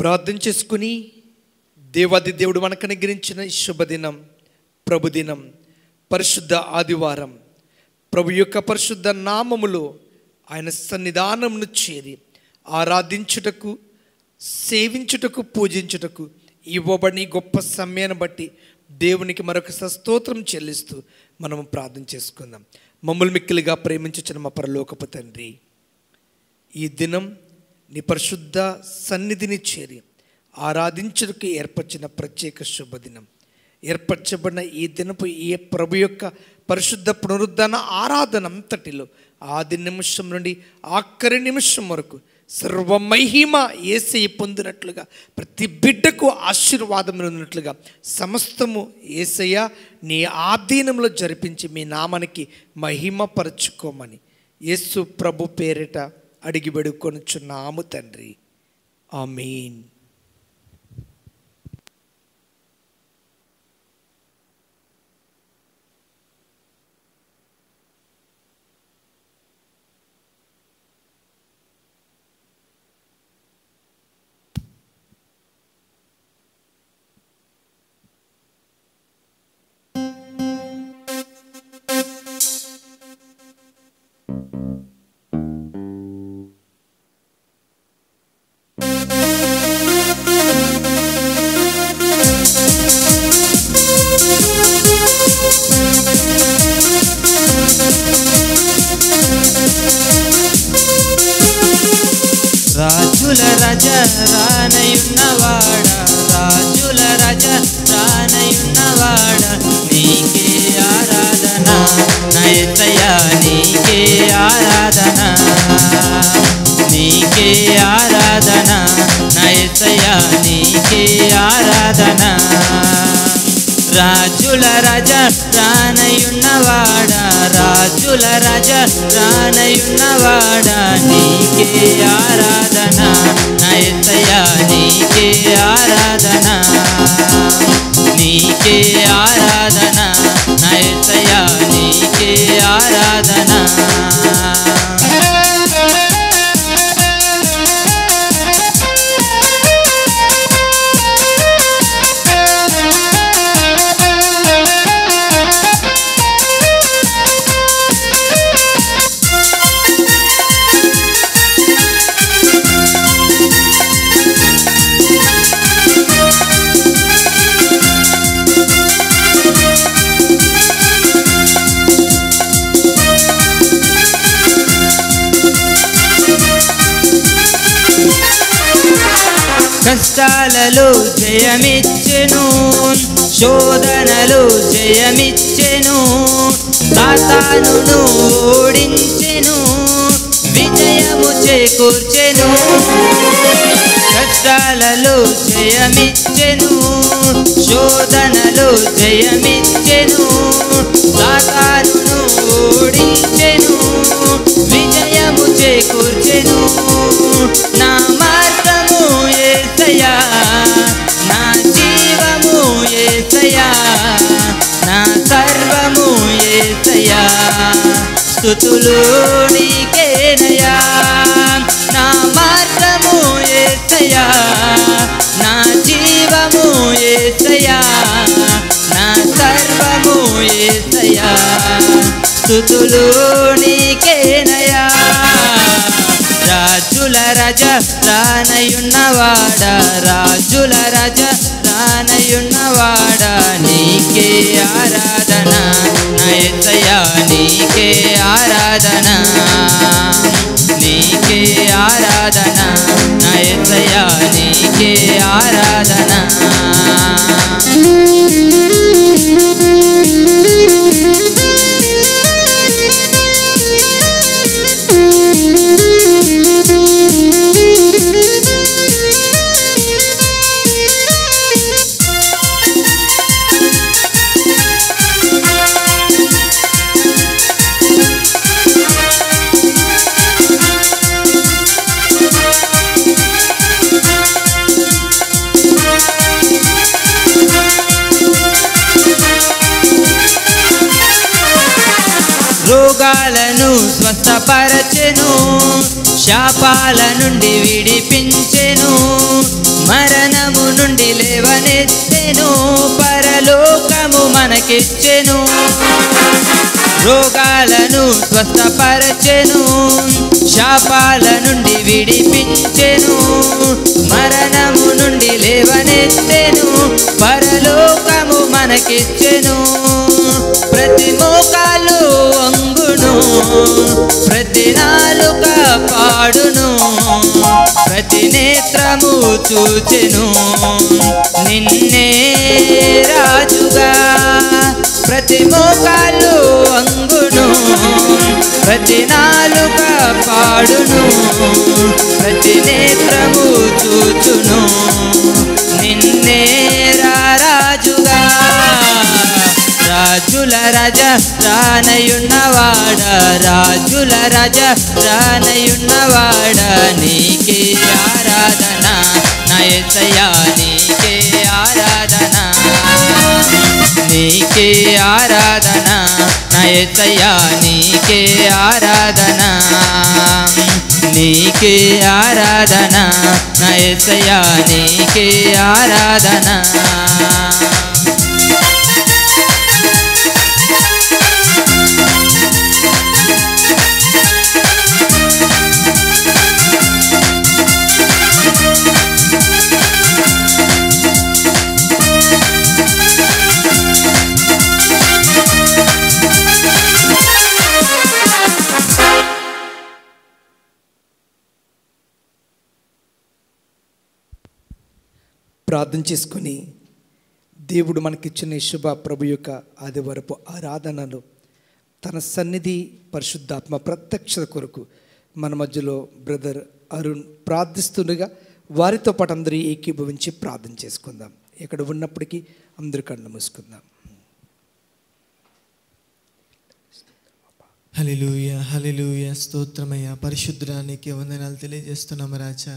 ప్రార్థన చేసుకుని దేవాది దేవుడు మనకు అనుగ్రహించిన శుభదినం ప్రభుదినం పరిశుద్ధ ఆదివారం ప్రభు యొక్క పరిశుద్ధ నామములో ఆయన సన్నిధానమును చేరి ఆరాధించుటకు సేవించుటకు పూజించుటకు ఇవ్వబడిన గొప్ప సమయాన్ని బట్టి దేవునికి మరొక స్తోత్రం చెల్లిస్తూ మనము ప్రార్థన చేసుకుందాం మమ్మల్ని మిక్కిలిగా చిన్న మా పరలోకపు తండ్రి ఈ దినం నీ పరిశుద్ధ సన్నిధిని చేరి ఆరాధించడానికి ఏర్పరిచిన ప్రత్యేక శుభదినం ఏర్పరచబడిన ఈ దినపు ఏ ప్రభు యొక్క పరిశుద్ధ పునరుద్ధరణ ఆరాధన అంతటిలో ఆది నిమిషం నుండి ఆఖరి నిమిషం వరకు సర్వమహిమ ఏసై పొందినట్లుగా ప్రతి బిడ్డకు ఆశీర్వాదం ఉన్నట్లుగా సమస్తము ఏసయ్య నీ ఆధీనంలో జరిపించి మీ నామానికి మహిమ పరచుకోమని యేసు ప్రభు పేరిట అడిగి పెడుకొనుచున్నాము తండ్రి ఆ మెయిన్ రాజుల రజ రానయున్నవాడా రాజుల రజ రానయున్నవాడ నీకే ఆరాధన నయతయ నీకే ఆరాధన నీకే ఆరాధన నయతయ నీకే ఆరాధన రాజుల రాజ రానయున్నవాడ రాజుల రాజ రానయున్నవాడ నీకే ఆరాధన నయతయ నీకే ఆరాధన నీకే ఆరాధన నయతయ నీకే ఆరాధన జయమిచ్చెను శోధనలు జయమిచ్చెను సాతానును ఓడించెను విజయము చేకూర్చెను కష్టాలలో జయమిచ్చెను శోధనలు జయమిచ్చెను సాతానును ఓడించెను విజయము చేకూర్చెను స్థుతులు నీకేనయా నా మార్గము ఏసయా నా జీవము ఏసయా నా సర్వము ఏసయా స్థుతులు నీకేనయా రాజుల రజ రానయున్నవాడ రాజుల రజ రానయున్నవాడ నీకే ఆరాధన నయ నీకే ఆరాధన నీకే ఆరాధన నా ఎత్తయా నీకే ఆరాధన రోగాలను స్వస్థపరచెను శాపాల నుండి విడిపించెను మరణము నుండి లేవనెత్తెను పరలోకము మనకిచ్చెను రోగాలను స్వస్థపరచెను శాపాల నుండి విడిపించెను మరణము నుండి లేవనెత్తెను పరలోకము మనకిచ్చెను ప్రతి మోకాలు పాడును ప్రతి నాలుక పాడును ప్రతి నేత్రము చూచెను నిన్నే రాజుగా ప్రతి మోకాలు అంగును ప్రతి నాలుక పాడును ప్రతి నేత్రము చూచును రాజుల రాజ రానయున్నవాడ రాజుల రాజ రానయున్నవాడ నీకే ఆరాధన నయసయా నీకే ఆరాధన నీకే ఆరాధన నయసయా నీకే ఆరాధన నీకే ఆరాధన నయసయా నీకే ఆరాధన ప్రార్థన చేసుకుని దేవుడు మనకిచ్చిన శుభ ప్రభు యొక్క ఆదివరపు ఆరాధనలు తన సన్నిధి పరిశుద్ధాత్మ ప్రత్యక్షత కొరకు మన మధ్యలో బ్రదర్ అరుణ్ ప్రార్థిస్తుండగా వారితో పాటు అందరూ ఏకీభవించి ప్రార్థన చేసుకుందాం ఇక్కడ ఉన్నప్పటికీ అందరి కళ్ళు మూసుకుందాం హలిలుయ హలిలుయ స్తోత్రమయ్య పరిశుద్ధానికి వందనాలు తెలియజేస్తున్నాము రాజా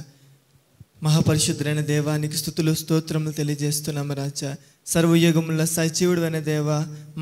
మహాపరిశుద్ధులైన దేవానికి స్థుతులు స్తోత్రములు తెలియజేస్తున్నాము రాజా సర్వయుగముల సజీవుడు అనే దేవ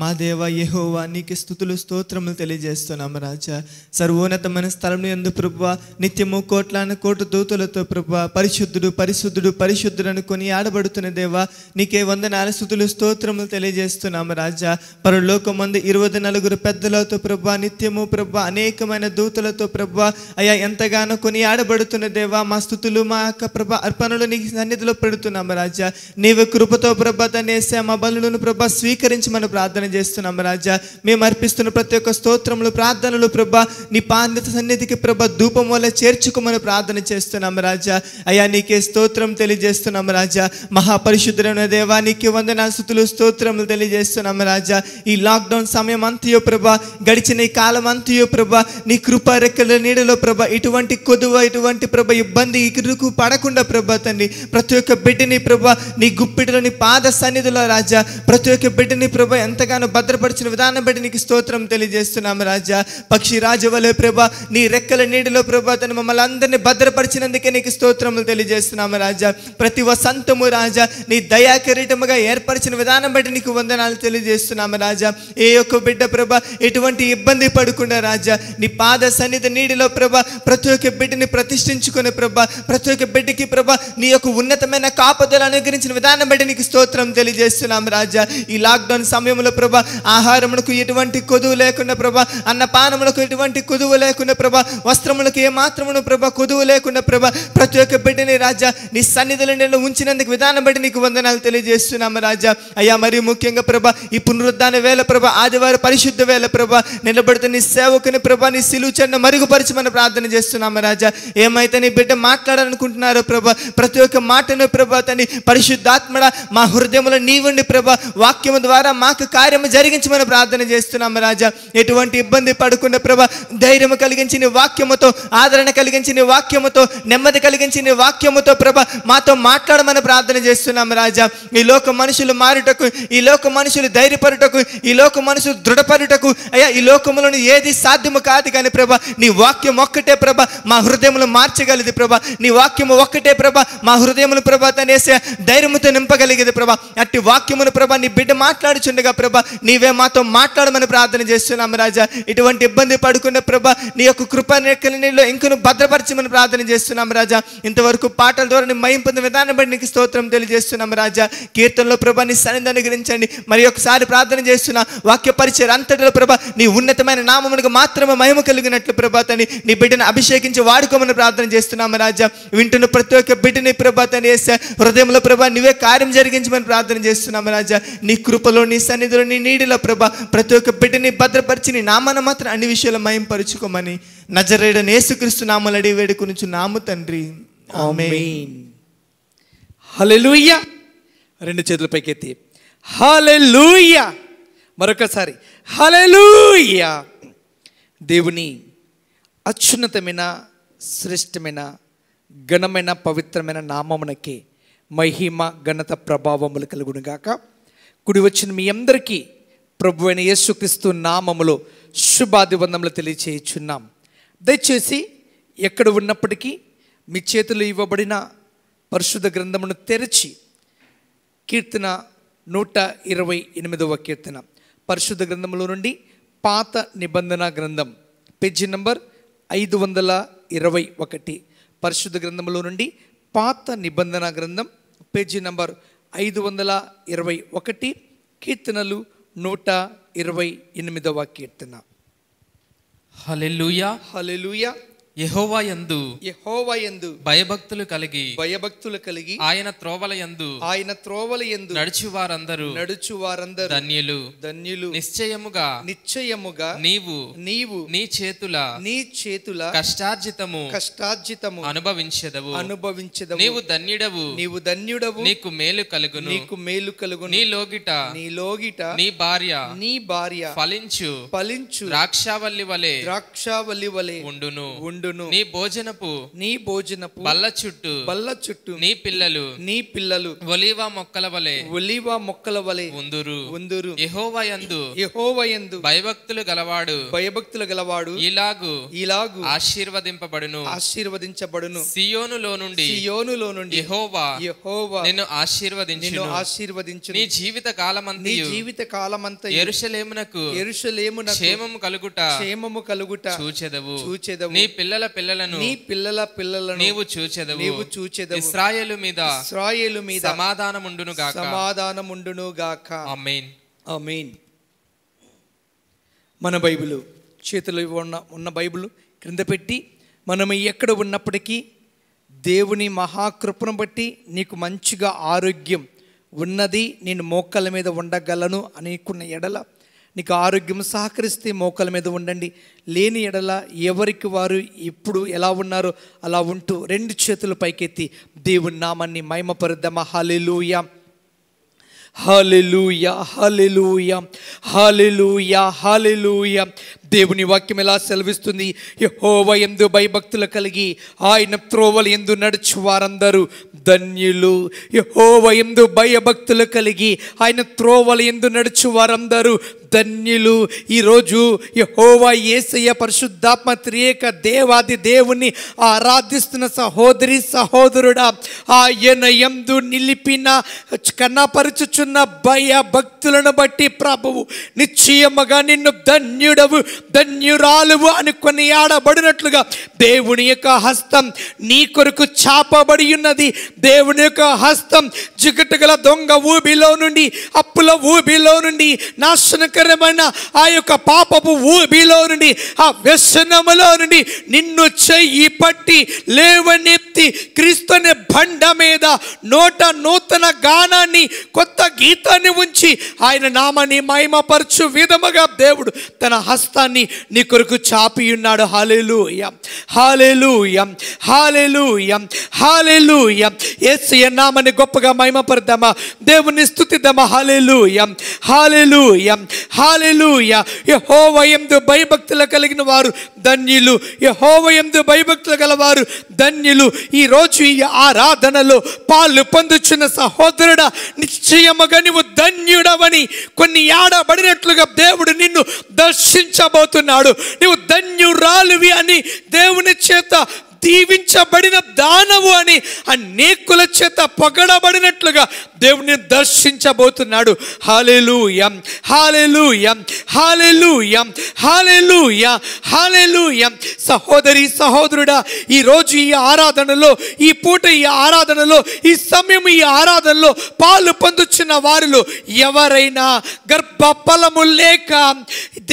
మా దేవ యహోవా నీకు స్థుతులు స్తోత్రములు తెలియజేస్తున్నాము రాజా సర్వోన్నతమైన స్థలం ఎందు ప్రభు నిత్యము కోట్లాను కోట దూతులతో ప్రభు పరిశుద్ధుడు పరిశుద్ధుడు పరిశుద్ధుడు అనుకుని ఆడబడుతున్న దేవ నీకే వంద నాలుగు స్థుతులు స్తోత్రములు తెలియజేస్తున్నాము రాజా పరలోకమందు ఇరవై నలుగురు పెద్దలతో ప్రభు నిత్యము ప్రభు అనేకమైన దూతులతో ప్రభు అయా ఎంతగానో కొని ఆడబడుతున్న దేవ మా స్థుతులు మా యొక్క ప్రభ అర్పణలు నీకు సన్నిధిలో పెడుతున్నాము రాజా నీవు కృపతో ప్రభ వేసే మా బలులను ప్రభా స్వీకరించి మనం ప్రార్థన చేస్తున్నాం రాజా మేము అర్పిస్తున్న ప్రతి ఒక్క స్తోత్రములు ప్రార్థనలు ప్రభా నీ పాండిత సన్నిధికి ప్రభ ధూపం వల్ల చేర్చుకోమని ప్రార్థన చేస్తున్నాం రాజా అయ్యా నీకే స్తోత్రం తెలియజేస్తున్నాం రాజా మహాపరిశుద్ధులైన దేవా నీకు వందన స్థుతులు స్తోత్రములు తెలియజేస్తున్నాం రాజా ఈ లాక్డౌన్ సమయం అంతయో ప్రభా గడిచిన ఈ కాలం అంతయో ప్రభా నీ కృపారెక్కల నీడలో ప్రభ ఇటువంటి కొదువ ఇటువంటి ప్రభ ఇబ్బంది ఇరుకు పడకుండా ప్రభా తండ్రి ప్రతి ఒక్క బిడ్డని ప్రభా నీ గుప్పిటలోని పాద సన్నిధి సన్నిధిలో రాజా ప్రతి ఒక్క బిడ్డని ప్రభ ఎంతగానో భద్రపరిచిన విధానం బిడ్డ నీకు స్తోత్రం తెలియజేస్తున్నాము రాజా పక్షి రాజవలే ప్రభ నీ రెక్కల నీడిలో ప్రభ తను మమ్మల్ని అందరినీ భద్రపరిచినందుకే నీకు స్తోత్రములు తెలియజేస్తున్నాము రాజా ప్రతి సంతము రాజా నీ దయా కిరీటముగా ఏర్పరిచిన విధానం బట్టి నీకు వందనాలు తెలియజేస్తున్నాము రాజా ఏ ఒక్క బిడ్డ ప్రభ ఎటువంటి ఇబ్బంది పడకుండా రాజా నీ పాద సన్నిధి నీడిలో ప్రభ ప్రతి ఒక్క బిడ్డని ప్రతిష్ఠించుకునే ప్రభ ప్రతి ఒక్క బిడ్డకి ప్రభ నీ యొక్క ఉన్నతమైన కాపదలు అనుగ్రహించిన విధానం బట్టి నీకు స్తోత్రం తెలియ తెలియజేస్తున్నాం రాజా ఈ లాక్డౌన్ సమయంలో ప్రభా ఆహారములకు ఎటువంటి కొదువు లేకుండా ప్రభా అన్నపానములకు ఎటువంటి కొదువు లేకుండా ప్రభా వస్త్రములకు ఏ మాత్రమును ప్రభా కొదువు లేకుండా ప్రభా ప్రతి ఒక్క బిడ్డని రాజా నీ సన్నిధిలో నేను ఉంచినందుకు విధానం బట్టి నీకు వందనాలు తెలియజేస్తున్నాము రాజా అయ్యా మరి ముఖ్యంగా ప్రభ ఈ పునరుద్ధాన వేళ ప్రభ ఆదివారం పరిశుద్ధ వేళ ప్రభ నిలబడుతున్న నీ సేవకుని ప్రభ నీ సిలుచన్న మరుగుపరచమని ప్రార్థన చేస్తున్నాము రాజా ఏమైతే నీ బిడ్డ మాట్లాడాలనుకుంటున్నారో ప్రభ ప్రతి ఒక్క మాటను ప్రభ తని పరిశుద్ధాత్మడ మా హృదయంలో నీవుండి ప్రభా వాక్యం ద్వారా మాకు కార్యము జరిగించమని ప్రార్థన చేస్తున్నాము రాజా ఎటువంటి ఇబ్బంది పడకుండా ప్రభా ధైర్యం కలిగించిన వాక్యముతో ఆదరణ కలిగించిన వాక్యముతో నెమ్మది కలిగించిన వాక్యముతో ప్రభ మాతో మాట్లాడమని ప్రార్థన చేస్తున్నాము రాజా ఈ లోక మనుషులు మారుటకు ఈ లోక మనుషులు ధైర్యపరుటకు ఈ లోక మనుషులు దృఢపరుటకు అయ్యా ఈ లోకములను ఏది సాధ్యము కాదు కానీ ప్రభ నీ వాక్యం ఒక్కటే ప్రభ మా హృదయములు మార్చగలదు ప్రభ నీ వాక్యము ఒక్కటే ప్రభ మా హృదయములు ప్రభ తనేసే ధైర్యంతో నింపగలిగేది ప్రభ అట్టి వాక్యమును ప్రభా నీ బిడ్డ మాట్లాడుచుండగా ప్రభా నీవే మాతో మాట్లాడమని ప్రార్థన చేస్తున్నాము రాజా ఇటువంటి ఇబ్బంది పడుకున్న ప్రభా నీ యొక్క కృప నీళ్ళు ఇంకను భద్రపరచమని ప్రార్థన చేస్తున్నాము రాజా ఇంతవరకు పాటల ద్వారా నీ మయం పొందిన విధానం బట్టి నీకు స్తోత్రం తెలియజేస్తున్నాము రాజా కీర్తనలో ప్రభ నీ సన్నిధి అనుగ్రహించండి మరి ఒకసారి ప్రార్థన చేస్తున్నా వాక్య పరిచయం అంతటిలో ప్రభ నీ ఉన్నతమైన నామమునికి మాత్రమే మహిమ కలిగినట్లు ప్రభాతని నీ బిడ్డను అభిషేకించి వాడుకోమని ప్రార్థన చేస్తున్నాము రాజా వింటున్న ప్రతి ఒక్క బిడ్డని ప్రభాతని వేసా హృదయంలో ప్రభా నువ్వే కార్యం జరిగించమని ప్రార్థన చేస్తున్నాం రాజా నీ కృపలో నీ సన్నిధిలో నీ నీడిలో ప్రభ ప్రతి ఒక్క బిడ్డని భద్రపరిచి నీ నామన మాత్రం అన్ని విషయాలు మయంపరుచుకోమని నజరేడని యేసుక్రీస్తు నామలు అడిగి వేడుకునుచు నాము తండ్రి హలెలుయ్య రెండు చేతుల పైకెత్తి హలెలుయ్య మరొకసారి హలెలుయ్య దేవుని అత్యున్నతమైన శ్రేష్టమైన ఘనమైన పవిత్రమైన నామమునకే మహిమ ఘనత ప్రభావములు కలుగునుగాక కుడి వచ్చిన మీ అందరికీ ప్రభు అయిన యేసుక్రీస్తు నామములో శుభాదిబంధములు తెలియచేయుచున్నాం దయచేసి ఎక్కడ ఉన్నప్పటికీ మీ చేతులు ఇవ్వబడిన పరిశుద్ధ గ్రంథమును తెరిచి కీర్తన నూట ఇరవై ఎనిమిదవ కీర్తన పరిశుద్ధ గ్రంథంలో నుండి పాత నిబంధన గ్రంథం పేజీ నంబర్ ఐదు వందల ఇరవై ఒకటి పరిశుద్ధ గ్రంథంలో నుండి పాత నిబంధన గ్రంథం పేజీ నంబర్ ఐదు వందల ఇరవై ఒకటి కీర్తనలు నూట ఇరవై ఎనిమిదవ కీర్తన హలెలుయా హలెలుయా యహోవా యందు యహోవా యందు భయభక్తులు కలిగి భయభక్తులు కలిగి ఆయన త్రోవల యందు ఆయన త్రోవల యందు నడుచు వారందరూ నడుచు వారందరూ ధన్యులు ధన్యులు నిశ్చయముగా నిశ్చయముగా నీవు నీవు నీ చేతుల నీ చేతుల కష్టార్జితము కష్టార్జితము అనుభవించదవు అనుభవించదవు నీవు ధన్యుడవు నీవు ధన్యుడవు నీకు మేలు కలుగు నీకు మేలు కలుగు నీ లోగిట నీ లోగిట నీ భార్య నీ భార్య ఫలించు ఫలించు ద్రాక్షావల్లి వలె ద్రాక్షావల్లి వలె ఉండును ఉండు ఉండును నీ భోజనపు నీ భోజనపు బల్ల చుట్టూ బల్ల చుట్టూ నీ పిల్లలు నీ పిల్లలు ఒలివ మొక్కల వలె ఒలివ మొక్కల వలె ఉందురు ఉందురు యహోవయందు యహోవయందు భయభక్తులు గలవాడు భయభక్తులు గలవాడు ఇలాగు ఇలాగు ఆశీర్వదింపబడును ఆశీర్వదించబడును సియోనులో నుండి సియోనులో నుండి యహోవా యహోవా నిన్ను ఆశీర్వదించును ఆశీర్వదించు నీ జీవిత నీ జీవిత కాలమంతయు ఎరుషలేమునకు యెరూషలేమునకు క్షేమము కలుగుట క్షేమము కలుగుట చూచెదవు చూచెదవు నీ పిల్ల పిల్లల పిల్లలను నీ పిల్లల పిల్లలను నీవు చూచెదవు నీవు చూచెదవు ఇశ్రాయేలు మీద ఇశ్రాయేలు మీద ఉండును గాక ఉండును గాక ఆమేన్ ఆమేన్ మన బైబిల్ చేతిలో ఉన్న ఉన్న బైబిల్ క్రింద పెట్టి మనం ఎక్కడ ఉన్నప్పటికీ దేవుని మహాకృపను బట్టి నీకు మంచిగా ఆరోగ్యం ఉన్నది నేను మోకాల మీద ఉండగలను అనుకున్న ఎడల నీకు ఆరోగ్యం సహకరిస్తే మోకల మీద ఉండండి లేని ఎడల ఎవరికి వారు ఇప్పుడు ఎలా ఉన్నారో అలా ఉంటూ రెండు చేతులు పైకెత్తి దేవుని నామాన్ని మహిమపరుద్దామా hallelujah hallelujah hallelujah hallelujah hallelujah దేవుని వాక్యం ఎలా సెలవిస్తుంది యహోవ ఎందు భయభక్తులు కలిగి ఆయన త్రోవలు ఎందు నడుచు వారందరూ ధన్యులు యహోవ ఎందు భయభక్తులు కలిగి ఆయన త్రోవలు ఎందు నడుచు వారందరూ ధన్యులు ఈరోజు యహోవా ఏసయ్య పరిశుద్ధాత్మ త్రియేక దేవాది దేవుని ఆరాధిస్తున్న సహోదరి సహోదరుడా ఆయన ఎందు నిలిపిన కన్నపరుచుచున్న భయ భక్తులను బట్టి ప్రభువు నిశ్చయముగా నిన్ను ధన్యుడవు ధన్యురాలువు అని కొన్ని ఆడబడినట్లుగా దేవుని యొక్క హస్తం నీ కొరకు చాపబడి ఉన్నది దేవుని యొక్క హస్తం జిగటగల దొంగ ఊబిలో నుండి అప్పుల ఊబిలో నుండి నాశనక భయంకరమైన ఆ యొక్క పాపపు ఊబిలో నుండి ఆ వ్యసనములో నుండి నిన్ను చెయ్యి పట్టి లేవనెత్తి క్రీస్తుని బండ మీద నోట నూతన గానాన్ని కొత్త గీతాన్ని ఉంచి ఆయన నామాన్ని మహిమపరచు విధముగా దేవుడు తన హస్తాన్ని నీ కొరకు చాపి ఉన్నాడు హాలేలు యం హాలేలు యం హాలేలు యం హాలేలు యం ఎస్ గొప్పగా మహిమపడదామా దేవుని స్థుతిద్దామా హాలేలు యం హాలేలు యం హాలెలూయ యహోవయందు భయభక్తులు కలిగిన వారు ధన్యులు యహోవయందు భయభక్తులు గలవారు ధన్యులు ఈరోజు ఈ ఆరాధనలో పాలు పొందుచున్న సహోదరుడ నిశ్చయముగా నీవు ధన్యుడవని కొన్ని ఏడబడినట్లుగా దేవుడు నిన్ను దర్శించబోతున్నాడు నువ్వు ధన్యురాలువి అని దేవుని చేత దీవించబడిన దానవు అని అనేకుల చేత పొగడబడినట్లుగా దేవుని దర్శించబోతున్నాడు హాలేలు ఎం హాలేలు ఎం హాలేలు ఎం హాలేలు హాలేలు ఎం సహోదరి సహోదరుడా ఈరోజు ఈ ఆరాధనలో ఈ పూట ఈ ఆరాధనలో ఈ సమయం ఈ ఆరాధనలో పాలు పొందుచున్న వారిలో ఎవరైనా గర్భఫలము లేక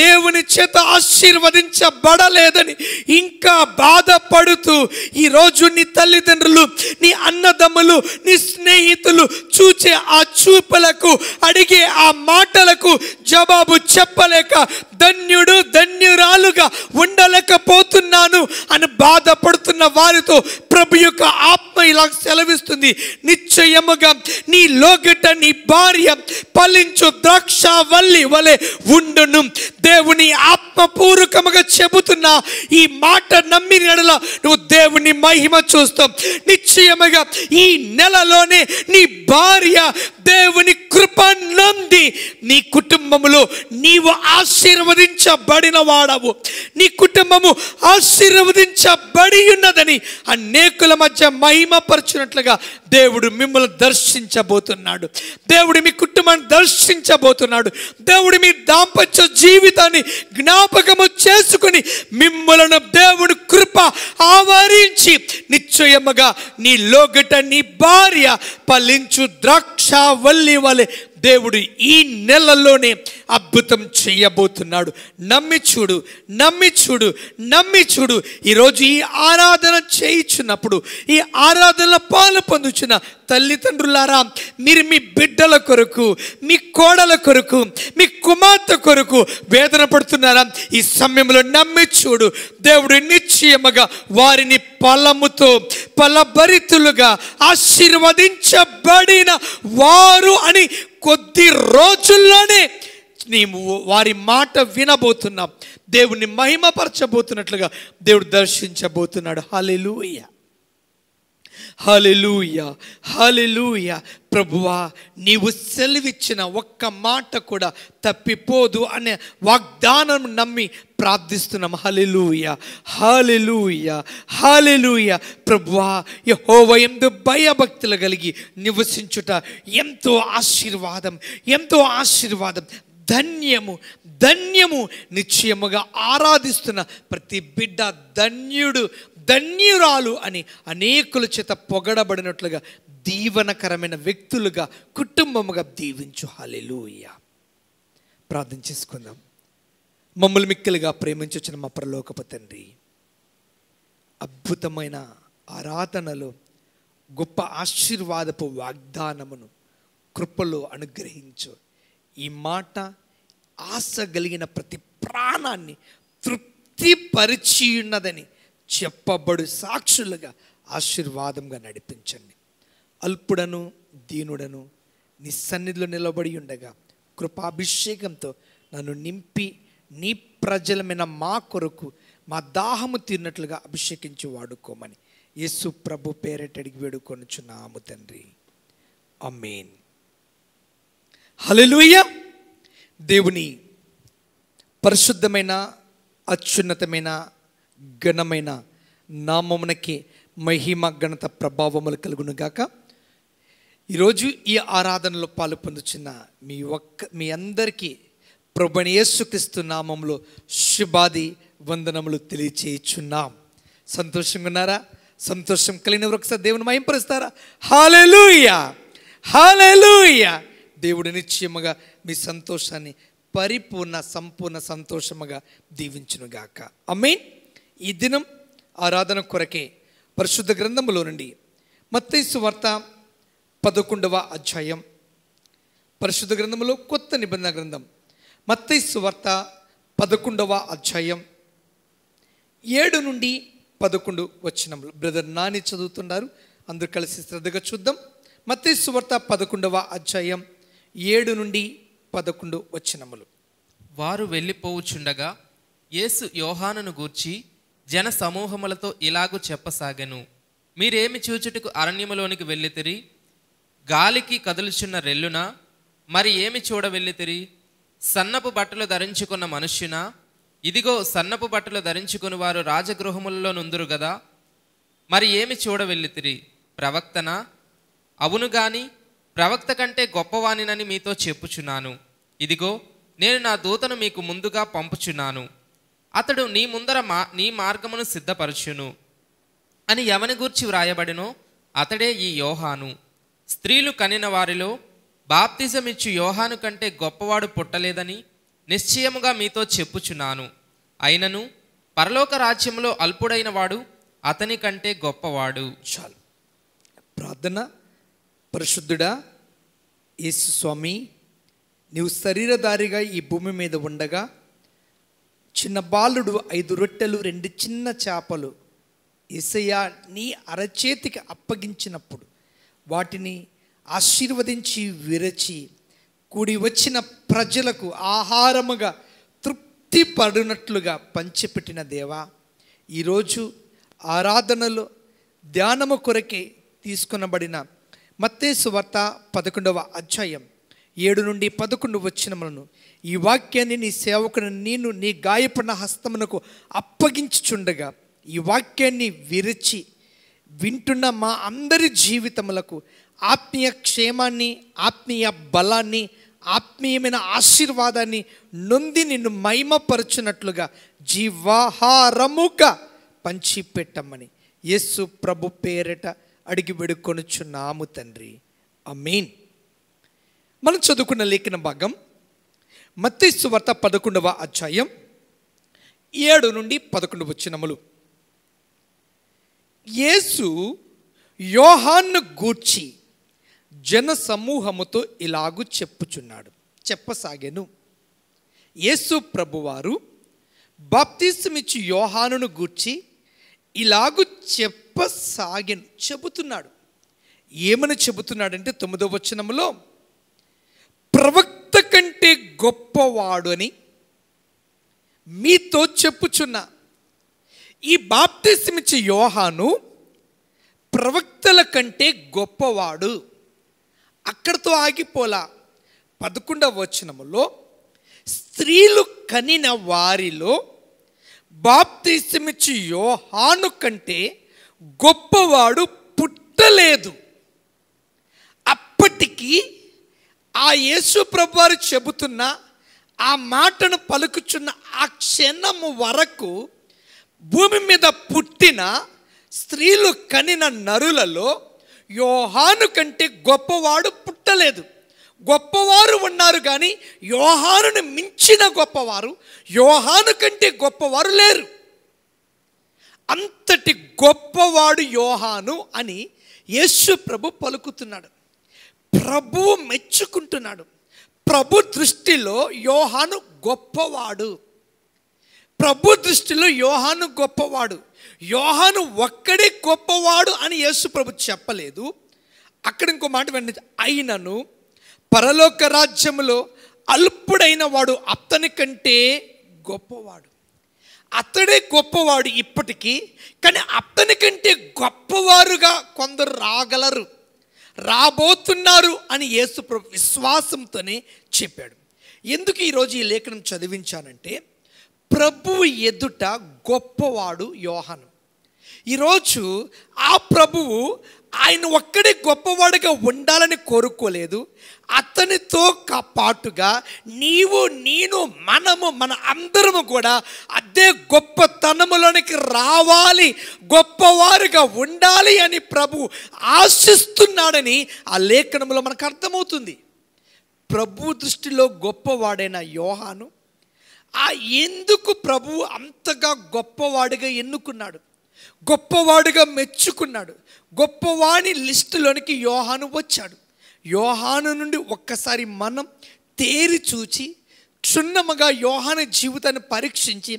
దేవుని చేత ఆశీర్వదించబడలేదని ఇంకా బాధపడుతూ ఈరోజు నీ తల్లిదండ్రులు నీ అన్నదమ్ములు నీ స్నేహితులు చూ చూచే ఆ చూపులకు అడిగే ఆ మాటలకు జవాబు చెప్పలేక ధన్యుడు ధన్యురాలుగా ఉండలేకపోతున్నాను అని బాధపడుతున్న వారితో ప్రభు యొక్క ఆత్మ ఇలా సెలవిస్తుంది నిశ్చయముగా నీ లోగట నీ భార్య ఫలించు ద్రాక్ష వల్లి వలె ఉండును దేవుని ఆత్మపూర్వకముగా చెబుతున్న ఈ మాట నమ్మిన నువ్వు దేవుని మహిమ చూస్తావు నిశ్చయముగా ఈ నెలలోనే నీ భార్య భార్య దేవుని కృప నంది నీ కుటుంబములో నీవు ఆశీర్వదించబడిన వాడవు నీ కుటుంబము ఆశీర్వదించబడి ఉన్నదని అనేకుల మధ్య మహిమపరచినట్లుగా దేవుడు మిమ్మల్ని దర్శించబోతున్నాడు దేవుడు మీ కుటుంబాన్ని దర్శించబోతున్నాడు దేవుడు మీ దాంపత్య జీవితాన్ని జ్ఞాపకము చేసుకుని మిమ్మలను దేవుడు కృప ఆవరించి నిశ్చయముగా నీ లోగట నీ భార్య పలించు ద్రా द्राक्षावल्ली वाले దేవుడు ఈ నెలలోనే అద్భుతం చేయబోతున్నాడు నమ్మి చూడు నమ్మి చూడు నమ్మి చూడు ఈరోజు ఈ ఆరాధన చేయించున్నప్పుడు ఈ ఆరాధన పాలు పొందుచున్న తల్లిదండ్రులారా మీరు మీ బిడ్డల కొరకు మీ కోడల కొరకు మీ కుమార్తె కొరకు వేదన పడుతున్నారా ఈ సమయంలో నమ్మి చూడు దేవుడు నిశ్చయముగా వారిని పలముతో పలభరితులుగా ఆశీర్వదించబడిన వారు అని కొద్ది రోజుల్లోనే నీ వారి మాట వినబోతున్నాం దేవుని మహిమపరచబోతున్నట్లుగా దేవుడు దర్శించబోతున్నాడు హాలేలుయ్యా హలెలూయ హలెలూయ ప్రభువా నీవు సెలవిచ్చిన ఒక్క మాట కూడా తప్పిపోదు అనే వాగ్దానం నమ్మి ప్రార్థిస్తున్నాం హలెలూయ హలెలూయ హలెలూయ ప్రభువా యహోవ ఎందు భయభక్తులు కలిగి నివసించుట ఎంతో ఆశీర్వాదం ఎంతో ఆశీర్వాదం ధన్యము ధన్యము నిశ్చయముగా ఆరాధిస్తున్న ప్రతి బిడ్డ ధన్యుడు ధన్యురాలు అని అనేకుల చేత పొగడబడినట్లుగా దీవనకరమైన వ్యక్తులుగా కుటుంబముగా దీవించు హాలెలూయ ప్రార్థన చేసుకుందాం మమ్మల్ని మిక్కలుగా ప్రేమించొచ్చిన మా పరలోకపు తండ్రి అద్భుతమైన ఆరాధనలో గొప్ప ఆశీర్వాదపు వాగ్దానమును కృపలో అనుగ్రహించు ఈ మాట ఆశ కలిగిన ప్రతి ప్రాణాన్ని తృప్తిపరిచి ఉన్నదని చెప్పబడు సాక్షులుగా ఆశీర్వాదంగా నడిపించండి అల్పుడను దీనుడను నీ సన్నిధిలో నిలబడి ఉండగా కృపాభిషేకంతో నన్ను నింపి నీ ప్రజలమైన మా కొరకు మా దాహము తీరినట్లుగా అభిషేకించి వాడుకోమని యేసు ప్రభు పేరేటడిగి వేడుకొనుచున్నాము తండ్రి అమీన్ హలలుయ దేవుని పరిశుద్ధమైన అత్యున్నతమైన ఘనమైన నామమునకి మహిమ ఘనత ప్రభావములు కలుగును గాక ఈరోజు ఈ ఆరాధనలో పాలు పొందుచున్న మీ ఒక్క మీ అందరికీ ప్రభుని యేసుక్రీస్తు నామంలో శుభాది వందనములు తెలియచేయుచున్నాం సంతోషంగా ఉన్నారా సంతోషం కలిగిన ఒకసారి దేవుని మహింపరుస్తారా హాలెలుయా హాలెలుయా దేవుడు నిశ్చయముగా మీ సంతోషాన్ని పరిపూర్ణ సంపూర్ణ సంతోషముగా దీవించునుగాక ఐ మీన్ ఈ దినం ఆరాధన కొరకే పరిశుద్ధ గ్రంథములో నుండి మత్తైసు వార్త పదకొండవ అధ్యాయం పరిశుద్ధ గ్రంథములో కొత్త నిబంధన గ్రంథం మత్తైసు వార్త పదకొండవ అధ్యాయం ఏడు నుండి పదకొండు వచ్చినములు బ్రదర్ నాని చదువుతున్నారు అందరూ కలిసి శ్రద్ధగా చూద్దాం మత్తైసు వార్త పదకొండవ అధ్యాయం ఏడు నుండి పదకొండు వచ్చినములు వారు వెళ్ళిపోవుచుండగా యేసు యోహానను గూర్చి జన సమూహములతో ఇలాగు చెప్పసాగను మీరేమి చూచుటకు అరణ్యములోనికి వెళ్ళితిరి గాలికి కదులుచున్న రెల్లున మరి ఏమి చూడ సన్నపు బట్టలు ధరించుకున్న మనుష్యున ఇదిగో సన్నపు బట్టలు ధరించుకుని వారు రాజగృహములలో నుందురు గదా మరి ఏమి చూడ వెళ్ళితిరి ప్రవక్తన అవును గాని ప్రవక్త కంటే గొప్పవానినని మీతో చెప్పుచున్నాను ఇదిగో నేను నా దూతను మీకు ముందుగా పంపుచున్నాను అతడు నీ ముందర మా నీ మార్గమును సిద్ధపరచును అని ఎవని గూర్చి వ్రాయబడినో అతడే ఈ యోహాను స్త్రీలు కనిన వారిలో బాప్తిజమిచ్చు యోహాను కంటే గొప్పవాడు పుట్టలేదని నిశ్చయముగా మీతో చెప్పుచున్నాను అయినను పరలోక రాజ్యంలో అల్పుడైన వాడు అతని కంటే గొప్పవాడు చాలు ప్రార్థన పరిశుద్ధుడా యేసు స్వామి నీవు శరీరధారిగా ఈ భూమి మీద ఉండగా చిన్న బాలుడు ఐదు రొట్టెలు రెండు చిన్న చేపలు ఇసయ నీ అరచేతికి అప్పగించినప్పుడు వాటిని ఆశీర్వదించి విరచి కూడి వచ్చిన ప్రజలకు ఆహారముగా తృప్తి పడినట్లుగా పంచిపెట్టిన దేవా ఈరోజు ఆరాధనలో ధ్యానము కొరకే తీసుకునబడిన మత్తేసు వార్త పదకొండవ అధ్యాయం ఏడు నుండి పదకొండు వచ్చినములను ఈ వాక్యాన్ని నీ సేవకుని నేను నీ గాయపడిన హస్తమునకు అప్పగించుచుండగా ఈ వాక్యాన్ని విరిచి వింటున్న మా అందరి జీవితములకు ఆత్మీయ క్షేమాన్ని ఆత్మీయ బలాన్ని ఆత్మీయమైన ఆశీర్వాదాన్ని నొంది నిన్ను మైమపరచునట్లుగా జీవాహారముగా పంచిపెట్టమని యస్సు ప్రభు పేరిట అడిగి వేడుకొనుచున్నాము తండ్రి మీన్ మనం చదువుకున్న లేఖన భాగం మత్తిస్సు వార్త పదకొండవ అధ్యాయం ఏడు నుండి పదకొండు వచ్చినములు యేసు యోహాన్ను గూర్చి జన సమూహముతో ఇలాగు చెప్పుచున్నాడు చెప్పసాగాను యేసు ప్రభువారు బాప్తిస్మిచ్చి యోహానును గూర్చి ఇలాగు చెప్పసాగాను చెబుతున్నాడు ఏమని చెబుతున్నాడంటే తొమ్మిదో వచ్చినములో ప్రవక్త అంతకంటే గొప్పవాడు అని మీతో చెప్పుచున్నా ఈ బాప్తిస్మిచ్చి యోహాను ప్రవక్తల కంటే గొప్పవాడు అక్కడితో ఆగిపోలా పదకొండవ వచనములో స్త్రీలు కనిన వారిలో బాప్తిస్మిచ్చి యోహాను కంటే గొప్పవాడు పుట్టలేదు అప్పటికీ ఆ యేసు ప్రభువారు చెబుతున్న ఆ మాటను పలుకుచున్న ఆ క్షణము వరకు భూమి మీద పుట్టిన స్త్రీలు కనిన నరులలో యోహాను కంటే గొప్పవాడు పుట్టలేదు గొప్పవారు ఉన్నారు కానీ యోహానును మించిన గొప్పవారు యోహాను కంటే గొప్పవారు లేరు అంతటి గొప్పవాడు యోహాను అని యేసు ప్రభు పలుకుతున్నాడు ప్రభువు మెచ్చుకుంటున్నాడు ప్రభు దృష్టిలో యోహాను గొప్పవాడు ప్రభు దృష్టిలో యోహాను గొప్పవాడు యోహాను ఒక్కడే గొప్పవాడు అని యేసు ప్రభు చెప్పలేదు అక్కడ ఇంకో మాట వెంటనే అయినను పరలోక రాజ్యములో అల్పుడైన వాడు అతని కంటే గొప్పవాడు అతడే గొప్పవాడు ఇప్పటికీ కానీ అతని కంటే గొప్పవారుగా కొందరు రాగలరు రాబోతున్నారు అని యేసు విశ్వాసంతోనే చెప్పాడు ఎందుకు ఈరోజు ఈ లేఖనం చదివించానంటే ప్రభువు ఎదుట గొప్పవాడు యోహనం ఈరోజు ఆ ప్రభువు ఆయన ఒక్కడే గొప్పవాడుగా ఉండాలని కోరుకోలేదు అతనితో పాటుగా నీవు నేను మనము మన అందరము కూడా అదే గొప్పతనములోనికి రావాలి గొప్పవారుగా ఉండాలి అని ప్రభు ఆశిస్తున్నాడని ఆ లేఖనంలో మనకు అర్థమవుతుంది ప్రభు దృష్టిలో గొప్పవాడైన యోహాను ఆ ఎందుకు ప్రభు అంతగా గొప్పవాడిగా ఎన్నుకున్నాడు గొప్పవాడుగా మెచ్చుకున్నాడు గొప్పవాడి లిస్టులోనికి యోహాను వచ్చాడు యోహాను నుండి ఒక్కసారి మనం తేరి చూచి క్షుణ్ణముగా యోహాను జీవితాన్ని పరీక్షించి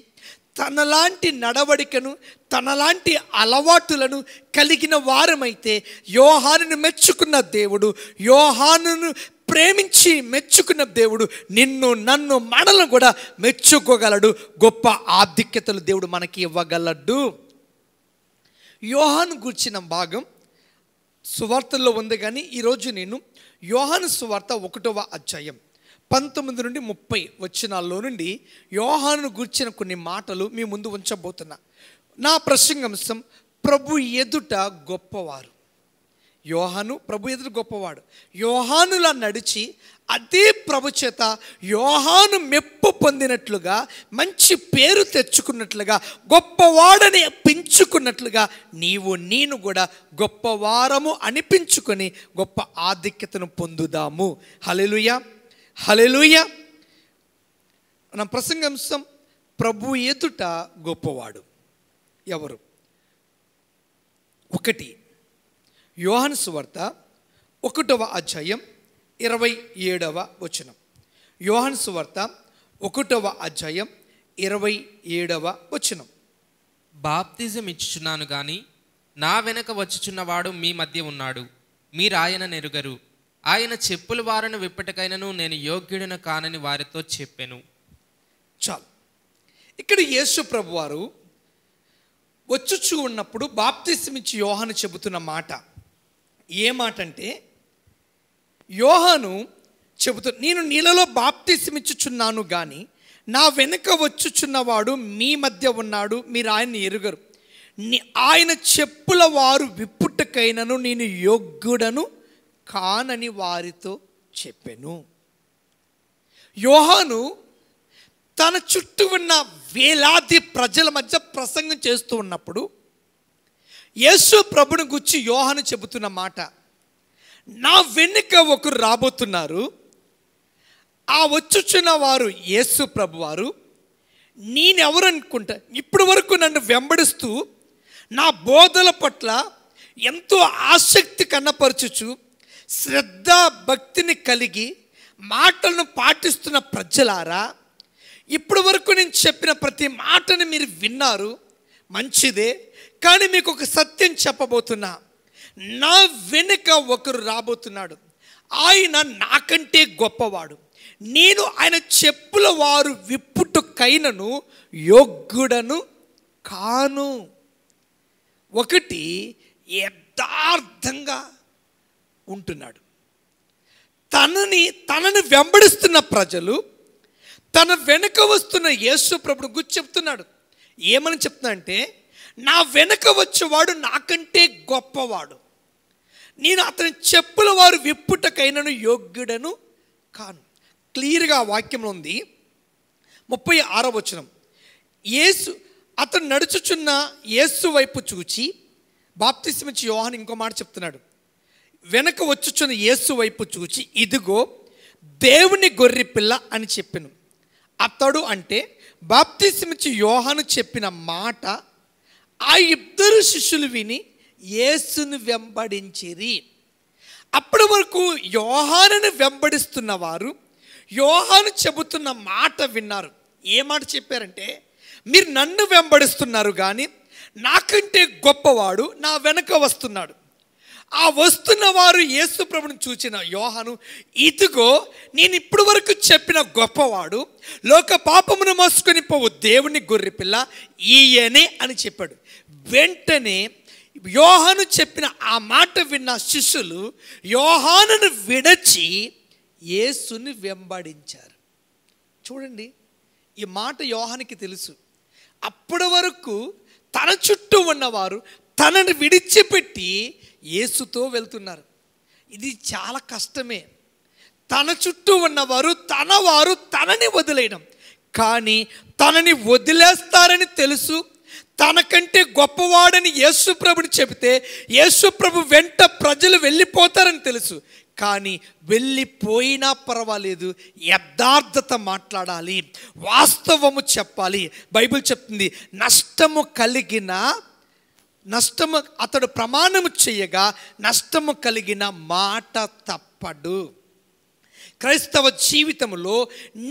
తనలాంటి నడవడికను తనలాంటి అలవాటులను కలిగిన వారమైతే యోహానును మెచ్చుకున్న దేవుడు యోహానును ప్రేమించి మెచ్చుకున్న దేవుడు నిన్ను నన్ను మనలను కూడా మెచ్చుకోగలడు గొప్ప ఆధిక్యతలు దేవుడు మనకి ఇవ్వగలడు యోహాను గుర్చిన భాగం సువార్తల్లో ఉంది కానీ ఈరోజు నేను యోహాను సువార్త ఒకటవ అధ్యాయం పంతొమ్మిది నుండి ముప్పై వచ్చినాల్లో నుండి యోహాను గుర్చిన కొన్ని మాటలు మీ ముందు ఉంచబోతున్నా నా ప్రసంగంశం ప్రభు ఎదుట గొప్పవారు యోహాను ప్రభు ఎదుట గొప్పవాడు యోహానులా నడిచి అదే ప్రభుచేత యోహాను మెప్పు పొందినట్లుగా మంచి పేరు తెచ్చుకున్నట్లుగా గొప్పవాడని పెంచుకున్నట్లుగా నీవు నేను కూడా గొప్పవారము అనిపించుకొని గొప్ప ఆధిక్యతను పొందుదాము హలెలుయ హలెలుయ నా ప్రసంగంశం ప్రభు ఎదుట గొప్పవాడు ఎవరు ఒకటి యోహన్ సువార్త ఒకటవ అధ్యాయం ఇరవై ఏడవ వచనం యోహన్ సువార్త ఒకటవ అధ్యాయం ఇరవై ఏడవ వచనం బాప్తిజం ఇచ్చుచున్నాను కానీ నా వెనక వచ్చుచున్నవాడు మీ మధ్య ఉన్నాడు మీరు ఆయన నెరుగరు ఆయన చెప్పుల వారను విప్పటికైనను నేను యోగ్యుడిన కానని వారితో చెప్పాను చాలు ఇక్కడ యేసు ప్రభు వారు వచ్చుచు ఉన్నప్పుడు ఇచ్చి యోహాను చెబుతున్న మాట ఏ మాట అంటే యోహను చెబుతూ నేను నీళ్ళలో బాప్తిసిమిచ్చుచున్నాను కానీ నా వెనుక వచ్చుచున్నవాడు మీ మధ్య ఉన్నాడు మీరు ఆయన్ని ఎరుగరు ఆయన చెప్పుల వారు విప్పుటకైనను నేను యోగ్యుడను కానని వారితో చెప్పాను యోహాను తన చుట్టూ ఉన్న వేలాది ప్రజల మధ్య ప్రసంగం చేస్తూ ఉన్నప్పుడు యేసు ప్రభుని గుచ్చి యోహాను చెబుతున్న మాట నా వెనుక ఒకరు రాబోతున్నారు ఆ వచ్చుచున్న వారు యేసు ప్రభు వారు నేనెవరు అనుకుంటా ఇప్పటి వరకు నన్ను వెంబడిస్తూ నా బోధల పట్ల ఎంతో ఆసక్తి కన్నపరచుచు శ్రద్ధ భక్తిని కలిగి మాటలను పాటిస్తున్న ప్రజలారా ఇప్పటి వరకు నేను చెప్పిన ప్రతి మాటను మీరు విన్నారు మంచిదే కానీ మీకు ఒక సత్యం చెప్పబోతున్నా నా వెనుక ఒకరు రాబోతున్నాడు ఆయన నాకంటే గొప్పవాడు నేను ఆయన చెప్పుల వారు విప్పుటకైనను యోగ్యుడను కాను ఒకటి యథార్థంగా ఉంటున్నాడు తనని తనని వెంబడిస్తున్న ప్రజలు తన వెనుక వస్తున్న యేసు ప్రభుడు గుర్చి చెప్తున్నాడు ఏమని చెప్తున్నా అంటే నా వెనుక వచ్చేవాడు నాకంటే గొప్పవాడు నేను అతని చెప్పుల వారు విప్పుటకైనను యోగ్యుడను కాను క్లియర్గా వాక్యంలో ఉంది ముప్పై ఆరో వచనం యేసు అతను నడుచుచున్న యేసు వైపు చూచి బాప్తిస్మిచ్చి యోహాన్ ఇంకో మాట చెప్తున్నాడు వెనక వచ్చుచున్న యేసు వైపు చూచి ఇదిగో దేవుని గొర్రె పిల్ల అని చెప్పాను అతడు అంటే బాప్తిస్మిచ్చి యోహాను చెప్పిన మాట ఆ ఇద్దరు శిష్యులు విని యేసును వెంబడించిరి అప్పటి వరకు యోహానను వెంబడిస్తున్న వారు యోహాను చెబుతున్న మాట విన్నారు ఏ మాట చెప్పారంటే మీరు నన్ను వెంబడిస్తున్నారు కానీ నాకంటే గొప్పవాడు నా వెనక వస్తున్నాడు ఆ వస్తున్న వారు యేసు ప్రభుని చూచిన యోహాను ఇదిగో నేను ఇప్పటి వరకు చెప్పిన గొప్పవాడు లోక పాపమును మోసుకొని పోవు దేవుని గొర్రెపిల్ల ఈయనే అని చెప్పాడు వెంటనే యోహాను చెప్పిన ఆ మాట విన్న శిష్యులు యోహానును విడచి యేసుని వెంబడించారు చూడండి ఈ మాట యోహానికి తెలుసు అప్పటి వరకు తన చుట్టూ ఉన్నవారు తనని విడిచిపెట్టి యేసుతో వెళ్తున్నారు ఇది చాలా కష్టమే తన చుట్టూ ఉన్నవారు తన వారు తనని వదిలేయడం కానీ తనని వదిలేస్తారని తెలుసు తనకంటే గొప్పవాడని యేసుప్రభుని చెబితే యేసుప్రభు వెంట ప్రజలు వెళ్ళిపోతారని తెలుసు కానీ వెళ్ళిపోయినా పర్వాలేదు యథార్థత మాట్లాడాలి వాస్తవము చెప్పాలి బైబిల్ చెప్తుంది నష్టము కలిగిన నష్టము అతడు ప్రమాణము చేయగా నష్టము కలిగిన మాట తప్పడు క్రైస్తవ జీవితంలో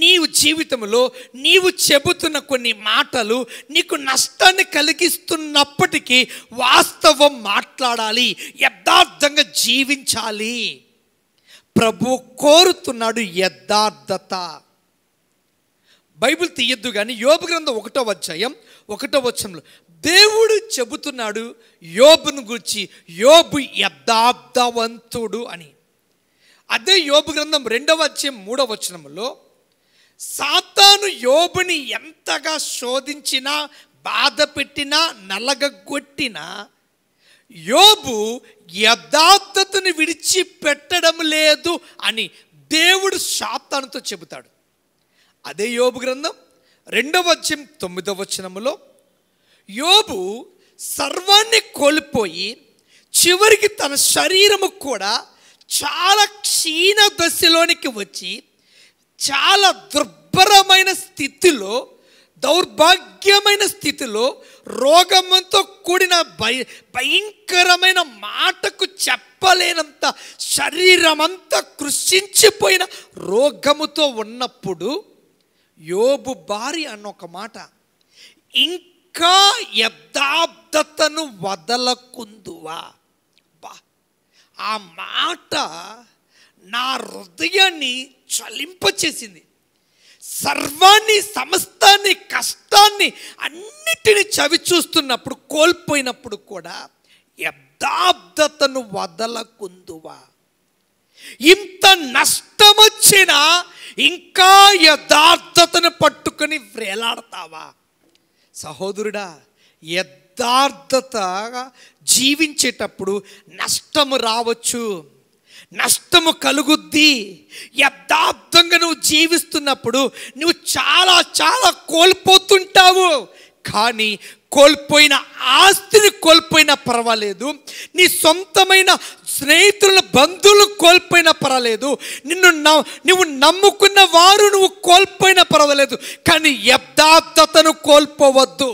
నీవు జీవితంలో నీవు చెబుతున్న కొన్ని మాటలు నీకు నష్టాన్ని కలిగిస్తున్నప్పటికీ వాస్తవం మాట్లాడాలి యథార్థంగా జీవించాలి ప్రభు కోరుతున్నాడు యథార్థత బైబిల్ తీయద్దు కానీ యోబు గ్రంథం ఒకటో అధ్యాయం ఒకటో వచ్చంలో దేవుడు చెబుతున్నాడు యోబును గురించి యోబు యథార్థవంతుడు అని అదే యోబు గ్రంథం రెండవ అధ్యయం మూడవ వచనంలో సాతాను యోబుని ఎంతగా శోధించినా బాధ పెట్టినా నలగొట్టినా యోబు యథార్థతను విడిచిపెట్టడం లేదు అని దేవుడు సాతానుతో చెబుతాడు అదే యోబు గ్రంథం రెండవ అధ్యాయం తొమ్మిదవ వచనములో యోబు సర్వాన్ని కోల్పోయి చివరికి తన శరీరము కూడా చాలా క్షీణ దశలోనికి వచ్చి చాలా దుర్భరమైన స్థితిలో దౌర్భాగ్యమైన స్థితిలో రోగంతో కూడిన భయ భయంకరమైన మాటకు చెప్పలేనంత శరీరమంతా కృషించిపోయిన రోగముతో ఉన్నప్పుడు యోబు బారి అన్న ఒక మాట ఇంకా యథార్థతను వదలకుందువా ఆ మాట నా హృదయాన్ని చలింపచేసింది సర్వాన్ని సమస్తాన్ని కష్టాన్ని అన్నిటినీ చవి చూస్తున్నప్పుడు కోల్పోయినప్పుడు కూడా యథార్థతను వదలకుందువా ఇంత నష్టం వచ్చినా ఇంకా యథార్థతను పట్టుకుని వేలాడతావా సహోదరుడా యథార్థతగా జీవించేటప్పుడు నష్టము రావచ్చు నష్టము కలుగుద్ది యథార్థంగా నువ్వు జీవిస్తున్నప్పుడు నువ్వు చాలా చాలా కోల్పోతుంటావు కానీ కోల్పోయిన ఆస్తిని కోల్పోయినా పర్వాలేదు నీ సొంతమైన స్నేహితుల బంధువులు కోల్పోయినా పర్వాలేదు నిన్ను నువ్వు నమ్ముకున్న వారు నువ్వు కోల్పోయినా పర్వాలేదు కానీ యథార్థతను కోల్పోవద్దు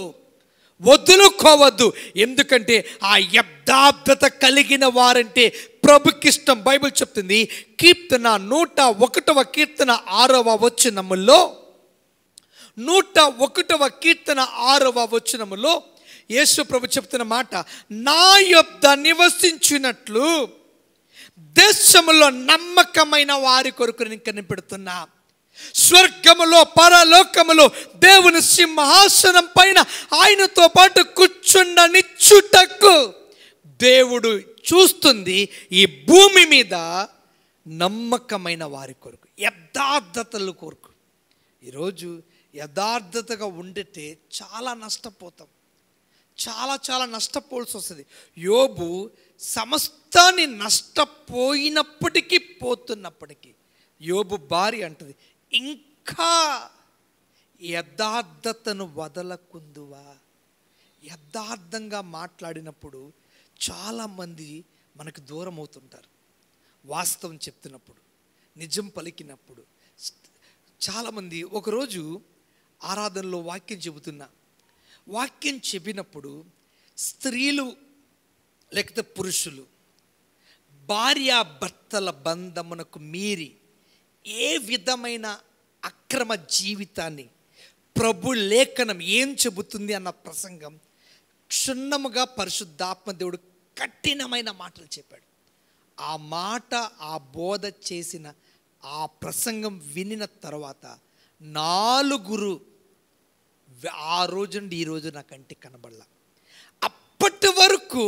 వదులుకోవద్దు ఎందుకంటే ఆ యబ్దాబ్దత కలిగిన వారంటే ప్రభుకిష్టం బైబిల్ చెప్తుంది కీర్తన నూట ఒకటవ కీర్తన ఆరవ వచ్చినములో నూట ఒకటవ కీర్తన ఆరవ వచ్చినములో యేసు ప్రభు చెప్తున్న మాట నా యొద్ద నివసించినట్లు దేశంలో నమ్మకమైన వారి కొరకు నేను కనిపెడుతున్నా స్వర్గములో పరలోకములో దేవుని సింహాసనం పైన ఆయనతో పాటు కూర్చున్న నిచ్చుటకు దేవుడు చూస్తుంది ఈ భూమి మీద నమ్మకమైన వారి కొరకు యథార్థతలు కొరకు ఈరోజు యథార్థతగా ఉండితే చాలా నష్టపోతాం చాలా చాలా నష్టపోవాల్సి వస్తుంది యోబు సమస్తాన్ని నష్టపోయినప్పటికీ పోతున్నప్పటికీ యోబు భార్య అంటది ఇంకా యథార్థతను వదలకుందువా యథార్థంగా మాట్లాడినప్పుడు చాలామంది మనకు దూరం అవుతుంటారు వాస్తవం చెప్తున్నప్పుడు నిజం పలికినప్పుడు చాలామంది ఒకరోజు ఆరాధనలో వాక్యం చెబుతున్నా వాక్యం చెప్పినప్పుడు స్త్రీలు లేకపోతే పురుషులు భార్యాభర్తల భర్తల బంధమునకు మీరి ఏ విధమైన అక్రమ జీవితాన్ని ప్రభు లేఖనం ఏం చెబుతుంది అన్న ప్రసంగం క్షుణ్ణముగా పరిశుద్ధాత్మ దేవుడు కఠినమైన మాటలు చెప్పాడు ఆ మాట ఆ బోధ చేసిన ఆ ప్రసంగం వినిన తర్వాత నాలుగురు ఆ రోజు నుండి ఈరోజు నా కంటికి కనబడలా అప్పటి వరకు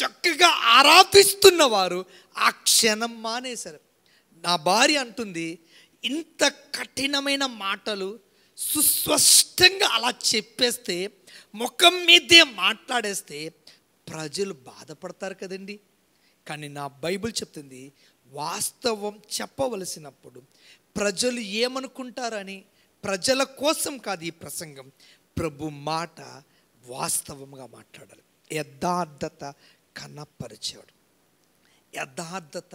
చక్కగా ఆరాధిస్తున్నవారు ఆ క్షణం మానేశారు నా భార్య అంటుంది ఇంత కఠినమైన మాటలు సుస్పష్టంగా అలా చెప్పేస్తే ముఖం మీదే మాట్లాడేస్తే ప్రజలు బాధపడతారు కదండి కానీ నా బైబిల్ చెప్తుంది వాస్తవం చెప్పవలసినప్పుడు ప్రజలు ఏమనుకుంటారని ప్రజల కోసం కాదు ఈ ప్రసంగం ప్రభు మాట వాస్తవంగా మాట్లాడాలి యథార్థత కనపరిచేవాడు యథార్థత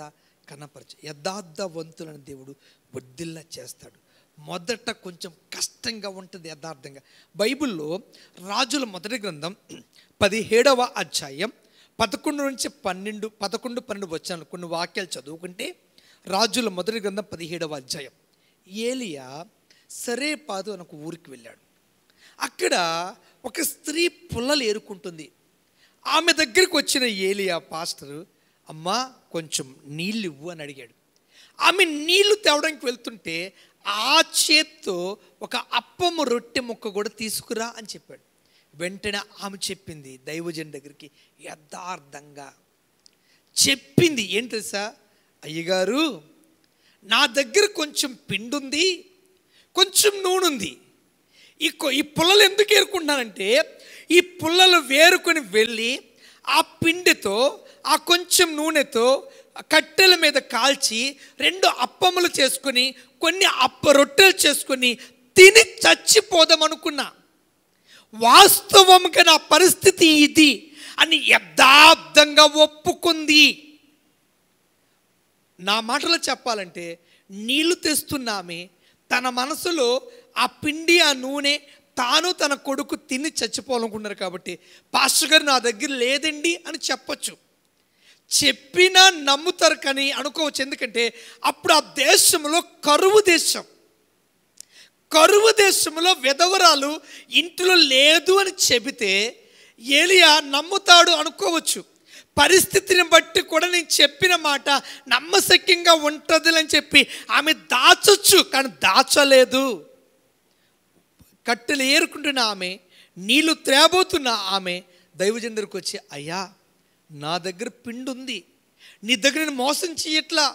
కనపరచు యథార్థవంతులను దేవుడు వడ్డిల్లా చేస్తాడు మొదట కొంచెం కష్టంగా ఉంటుంది యథార్థంగా బైబిల్లో రాజుల మొదటి గ్రంథం పదిహేడవ అధ్యాయం పదకొండు నుంచి పన్నెండు పదకొండు పన్నెండు వచ్చాను కొన్ని వాక్యాలు చదువుకుంటే రాజుల మొదటి గ్రంథం పదిహేడవ అధ్యాయం ఏలియా పాదు అని ఒక ఊరికి వెళ్ళాడు అక్కడ ఒక స్త్రీ పుల్లలు ఏరుకుంటుంది ఆమె దగ్గరికి వచ్చిన ఏలియా పాస్టరు అమ్మా కొంచెం నీళ్ళు ఇవ్వు అని అడిగాడు ఆమె నీళ్లు తేవడానికి వెళ్తుంటే ఆ చేత్తో ఒక అప్పము రొట్టె ముక్క కూడా తీసుకురా అని చెప్పాడు వెంటనే ఆమె చెప్పింది దైవజన్ దగ్గరికి యథార్థంగా చెప్పింది ఏంటి తెలుసా అయ్యగారు నా దగ్గర కొంచెం పిండుంది కొంచెం నూనె ఈ ఈ పుల్లలు ఎందుకు ఏరుకుంటున్నానంటే ఈ పుల్లలు వేరుకొని వెళ్ళి ఆ పిండితో ఆ కొంచెం నూనెతో కట్టెల మీద కాల్చి రెండు అప్పములు చేసుకుని కొన్ని అప్ప రొట్టెలు చేసుకుని తిని చచ్చిపోదామనుకున్నా వాస్తవంగా నా పరిస్థితి ఇది అని యథార్థంగా ఒప్పుకుంది నా మాటలో చెప్పాలంటే నీళ్లు తెస్తున్నామే తన మనసులో ఆ పిండి ఆ నూనె తాను తన కొడుకు తిని చచ్చిపోవాలనుకున్నారు కాబట్టి పాస్టర్ గారు నా దగ్గర లేదండి అని చెప్పచ్చు చెప్పినా నమ్ముతారు కానీ అనుకోవచ్చు ఎందుకంటే అప్పుడు ఆ దేశంలో కరువు దేశం కరువు దేశంలో విధవరాలు ఇంటిలో లేదు అని చెబితే ఏలియా నమ్ముతాడు అనుకోవచ్చు పరిస్థితిని బట్టి కూడా నేను చెప్పిన మాట నమ్మశక్యంగా ఉంటుంది అని చెప్పి ఆమె దాచొచ్చు కానీ దాచలేదు కట్టెలు ఏరుకుంటున్న ఆమె నీళ్లు త్రేబోతున్న ఆమె దైవజందరికి వచ్చి అయ్యా నా దగ్గర పిండుంది ఉంది నీ దగ్గర నేను మోసం చేయట్లా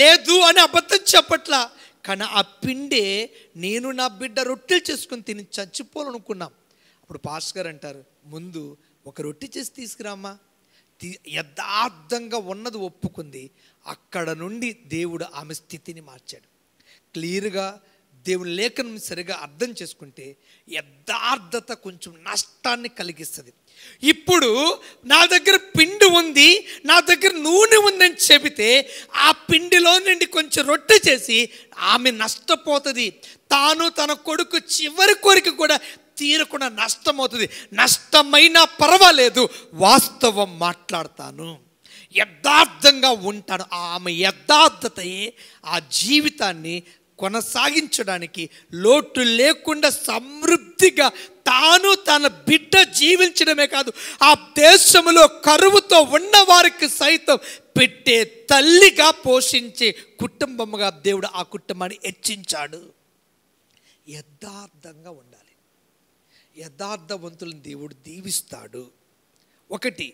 లేదు అని అబద్ధం చెప్పట్లా కానీ ఆ పిండే నేను నా బిడ్డ రొట్టెలు చేసుకుని తిని చచ్చిపోవాలనుకున్నాం అప్పుడు పాస్ గారు అంటారు ముందు ఒక రొట్టె చేసి తీసుకురామ్మా యథార్థంగా ఉన్నది ఒప్పుకుంది అక్కడ నుండి దేవుడు ఆమె స్థితిని మార్చాడు క్లియర్గా దేవుని లేఖనం సరిగా అర్థం చేసుకుంటే యథార్థత కొంచెం నష్టాన్ని కలిగిస్తుంది ఇప్పుడు నా దగ్గర పిండి ఉంది నా దగ్గర నూనె ఉందని చెబితే ఆ పిండిలో నుండి కొంచెం రొట్టె చేసి ఆమె నష్టపోతుంది తాను తన కొడుకు చివరి కోరిక కూడా తీరకుండా నష్టమవుతుంది నష్టమైనా పర్వాలేదు వాస్తవం మాట్లాడతాను యథార్థంగా ఉంటాను ఆమె యథార్థతయే ఆ జీవితాన్ని కొనసాగించడానికి లోటు లేకుండా సమృద్ధిగా తాను తన బిడ్డ జీవించడమే కాదు ఆ దేశంలో కరువుతో ఉన్న వారికి సైతం పెట్టే తల్లిగా పోషించే కుటుంబంగా దేవుడు ఆ కుటుంబాన్ని హెచ్చించాడు యథార్థంగా ఉండాలి యథార్థవంతులను దేవుడు దీవిస్తాడు ఒకటి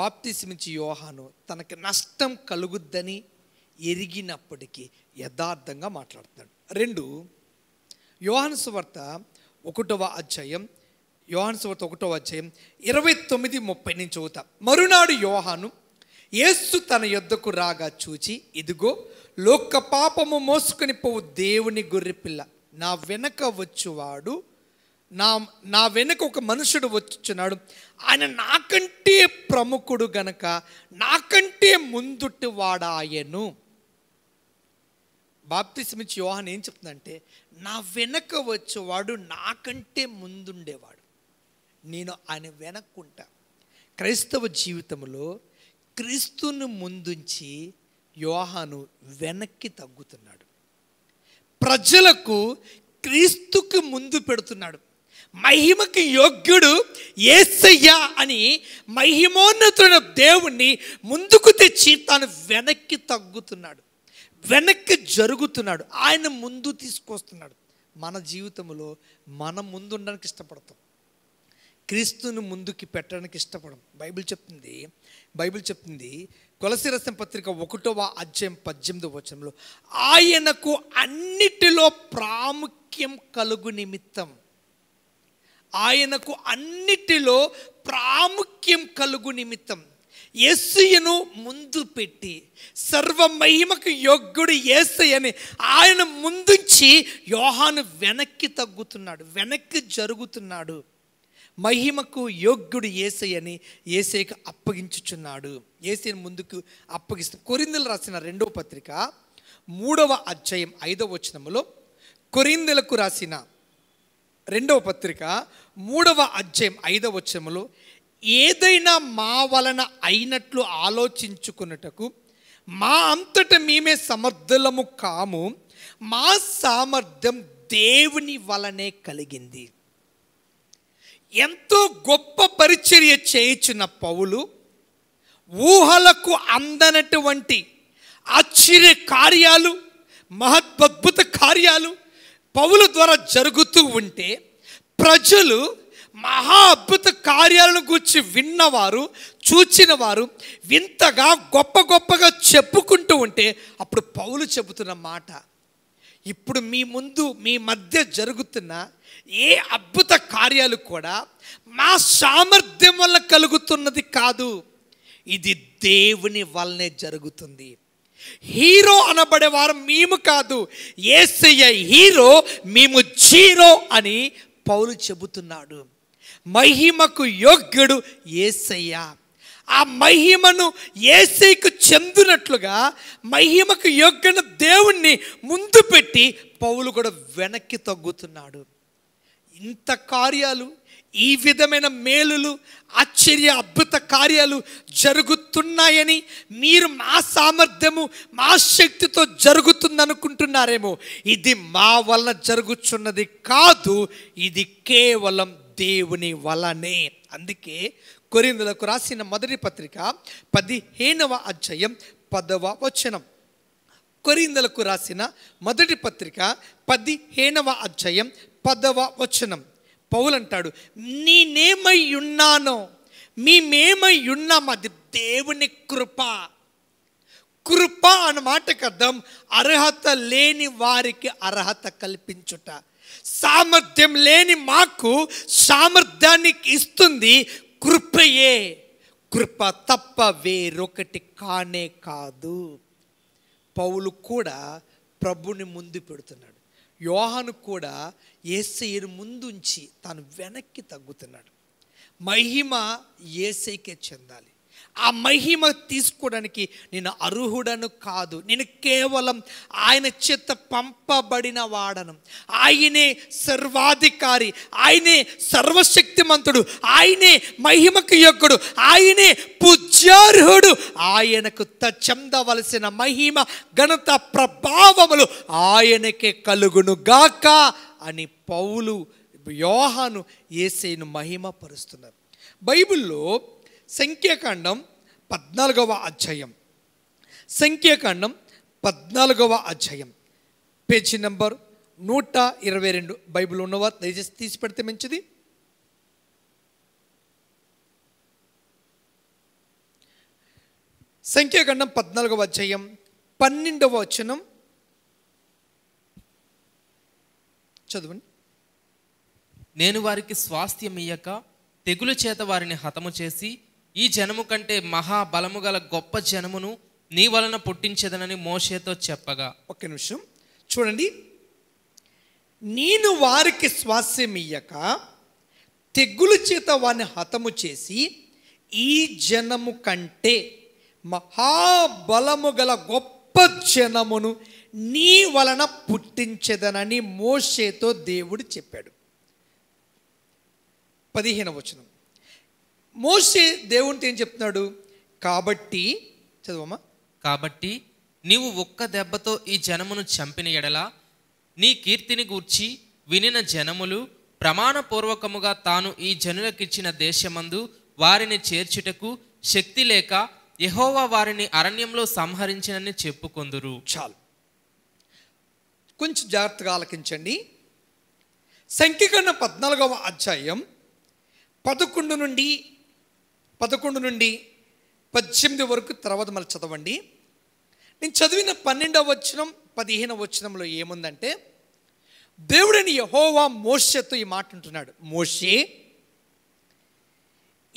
బాప్తిసిమించి యోహాను తనకి నష్టం కలుగుద్దని ఎరిగినప్పటికీ యథార్థంగా మాట్లాడుతున్నాడు రెండు యోహాను సువార్త ఒకటవ అధ్యాయం యోహాను సువార్త ఒకటవ అధ్యాయం ఇరవై తొమ్మిది ముప్పై నుంచి చదువుతా మరునాడు యోహాను యేసు తన యొద్దకు రాగా చూచి ఇదిగో లోక పాపము మోసుకుని పోవు దేవుని పిల్ల నా వెనక వచ్చువాడు నా నా వెనుక ఒక మనుషుడు వచ్చుచున్నాడు ఆయన నాకంటే ప్రముఖుడు గనక నాకంటే ముందుటి వాడాయను బాప్తిస్మిచ్చి యోహాన్ ఏం చెప్తుందంటే నా వెనక వచ్చేవాడు నాకంటే ముందుండేవాడు నేను ఆయన వెనక్కుంటా క్రైస్తవ జీవితంలో క్రీస్తును ముందుంచి యోహాను వెనక్కి తగ్గుతున్నాడు ప్రజలకు క్రీస్తుకు ముందు పెడుతున్నాడు మహిమకి యోగ్యుడు ఏసయ్యా అని మహిమోన్నతుడైన దేవుణ్ణి ముందుకు తెచ్చి తాను వెనక్కి తగ్గుతున్నాడు వెనక్కి జరుగుతున్నాడు ఆయన ముందు తీసుకొస్తున్నాడు మన జీవితంలో మనం ముందు ఉండడానికి ఇష్టపడతాం క్రీస్తుని ముందుకి పెట్టడానికి ఇష్టపడం బైబిల్ చెప్తుంది బైబిల్ చెప్తుంది కొలసి రసం పత్రిక ఒకటవ అధ్యాయం పద్దెనిమిది వచనంలో ఆయనకు అన్నిటిలో ప్రాముఖ్యం కలుగు నిమిత్తం ఆయనకు అన్నిటిలో ప్రాముఖ్యం కలుగు నిమిత్తం యేసుయను ముందు పెట్టి సర్వమహిమకు యోగ్యుడు ఏసయ్యని ఆయన ముందుంచి యోహాను వెనక్కి తగ్గుతున్నాడు వెనక్కి జరుగుతున్నాడు మహిమకు యోగ్యుడు ఏసయ్యని ఏసైకి అప్పగించుచున్నాడు ఏసైని ముందుకు అప్పగిస్తు కొరిందలు రాసిన రెండవ పత్రిక మూడవ అధ్యాయం ఐదవ వచనములో కొరిందలకు రాసిన రెండవ పత్రిక మూడవ అధ్యాయం ఐదవ వచనములో ఏదైనా మా వలన అయినట్లు ఆలోచించుకున్నటకు మా అంతట మేమే సమర్థులము కాము మా సామర్థ్యం దేవుని వలనే కలిగింది ఎంతో గొప్ప పరిచర్య చేయించిన పౌలు ఊహలకు అందనటువంటి ఆశ్చర్య కార్యాలు మహద్భుత కార్యాలు పౌల ద్వారా జరుగుతూ ఉంటే ప్రజలు మహా అద్భుత కార్యాలను గురించి విన్నవారు చూచిన వారు వింతగా గొప్ప గొప్పగా చెప్పుకుంటూ ఉంటే అప్పుడు పౌలు చెబుతున్న మాట ఇప్పుడు మీ ముందు మీ మధ్య జరుగుతున్న ఏ అద్భుత కార్యాలు కూడా మా సామర్థ్యం వల్ల కలుగుతున్నది కాదు ఇది దేవుని వల్లనే జరుగుతుంది హీరో అనబడేవారు మేము కాదు ఏసయ్య హీరో మేము జీరో అని పౌలు చెబుతున్నాడు మహిమకు యోగ్యుడు ఏసయ్య ఆ మహిమను ఏసైకు చెందినట్లుగా మహిమకు యోగ్యన దేవుణ్ణి ముందు పెట్టి పౌలు కూడా వెనక్కి తగ్గుతున్నాడు ఇంత కార్యాలు ఈ విధమైన మేలులు ఆశ్చర్య అద్భుత కార్యాలు జరుగుతున్నాయని మీరు మా సామర్థ్యము మా శక్తితో జరుగుతుందనుకుంటున్నారేమో ఇది మా వలన జరుగుతున్నది కాదు ఇది కేవలం దేవుని వలనే అందుకే కొరిందులకు రాసిన మొదటి పత్రిక పదిహేనవ అధ్యాయం పదవ వచనం కొరిందలకు రాసిన మొదటి పత్రిక పదిహేనవ అధ్యాయం పదవ వచనం పౌలంటాడు నేనేమై ఉన్నానో మేమేమై ఉన్నాం అది దేవుని కృప కృప అన్న మాటకు అర్థం అర్హత లేని వారికి అర్హత కల్పించుట సామర్థ్యం లేని మాకు సామర్థ్యాన్ని ఇస్తుంది కృపయే కృప తప్ప వేరొకటి కానే కాదు పౌలు కూడా ప్రభుని ముందు పెడుతున్నాడు యోహాను కూడా ఏసయ్యను ముందుంచి తాను వెనక్కి తగ్గుతున్నాడు మహిమ ఏసైకే చెందాలి ఆ మహిమ తీసుకోవడానికి నేను అర్హుడను కాదు నేను కేవలం ఆయన చేత పంపబడిన వాడను ఆయనే సర్వాధికారి ఆయనే సర్వశక్తిమంతుడు ఆయనే మహిమకు యొక్కడు ఆయనే పూజ్యార్హుడు ఆయనకు చెందవలసిన మహిమ ఘనత ప్రభావములు ఆయనకే కలుగును గాక అని పౌలు యోహాను ఏసైను పరుస్తున్నారు బైబిల్లో సంఖ్యాకాండం పద్నాలుగవ అధ్యాయం సంఖ్యాకాండం పద్నాలుగవ అధ్యాయం పేజీ నెంబర్ నూట ఇరవై రెండు బైబిల్ ఉన్నవా దయచేసి తీసి పెడితే మంచిది సంఖ్యాకాండం పద్నాలుగవ అధ్యాయం పన్నెండవ వచనం చదవండి నేను వారికి స్వాస్థ్యం ఇయ్యక తెగులు చేత వారిని హతము చేసి ఈ జనము కంటే మహాబలము గల గొప్ప జనమును నీ వలన పుట్టించదనని మోషేతో చెప్పగా ఒక నిమిషం చూడండి నేను వారికి స్వాస్యం ఇయ్యక తెగులు చేత వారిని హతము చేసి ఈ జనము కంటే మహాబలము గల గొప్ప జనమును నీ వలన పుట్టించదనని మోషేతో దేవుడు చెప్పాడు పదిహేను వచనం మోసే దేవునితో ఏం చెప్తున్నాడు కాబట్టి చదవమ్మా కాబట్టి నీవు ఒక్క దెబ్బతో ఈ జనమును చంపిన ఎడల నీ కీర్తిని గూర్చి వినిన జనములు ప్రమాణపూర్వకముగా తాను ఈ జనులకిచ్చిన దేశమందు వారిని చేర్చుటకు శక్తి లేక యహోవా వారిని అరణ్యంలో సంహరించినని చెప్పుకొందురు చాలు కొంచెం జాగ్రత్తగా ఆలకించండి సంఖ్యకరణ పద్నాలుగవ అధ్యాయం పదకొండు నుండి పదకొండు నుండి పద్దెనిమిది వరకు తర్వాత మళ్ళీ చదవండి నేను చదివిన పన్నెండవ వచనం పదిహేనవ వచనంలో ఏముందంటే దేవుడిని యహోవా మోషతో ఈ మాట అంటున్నాడు మోషే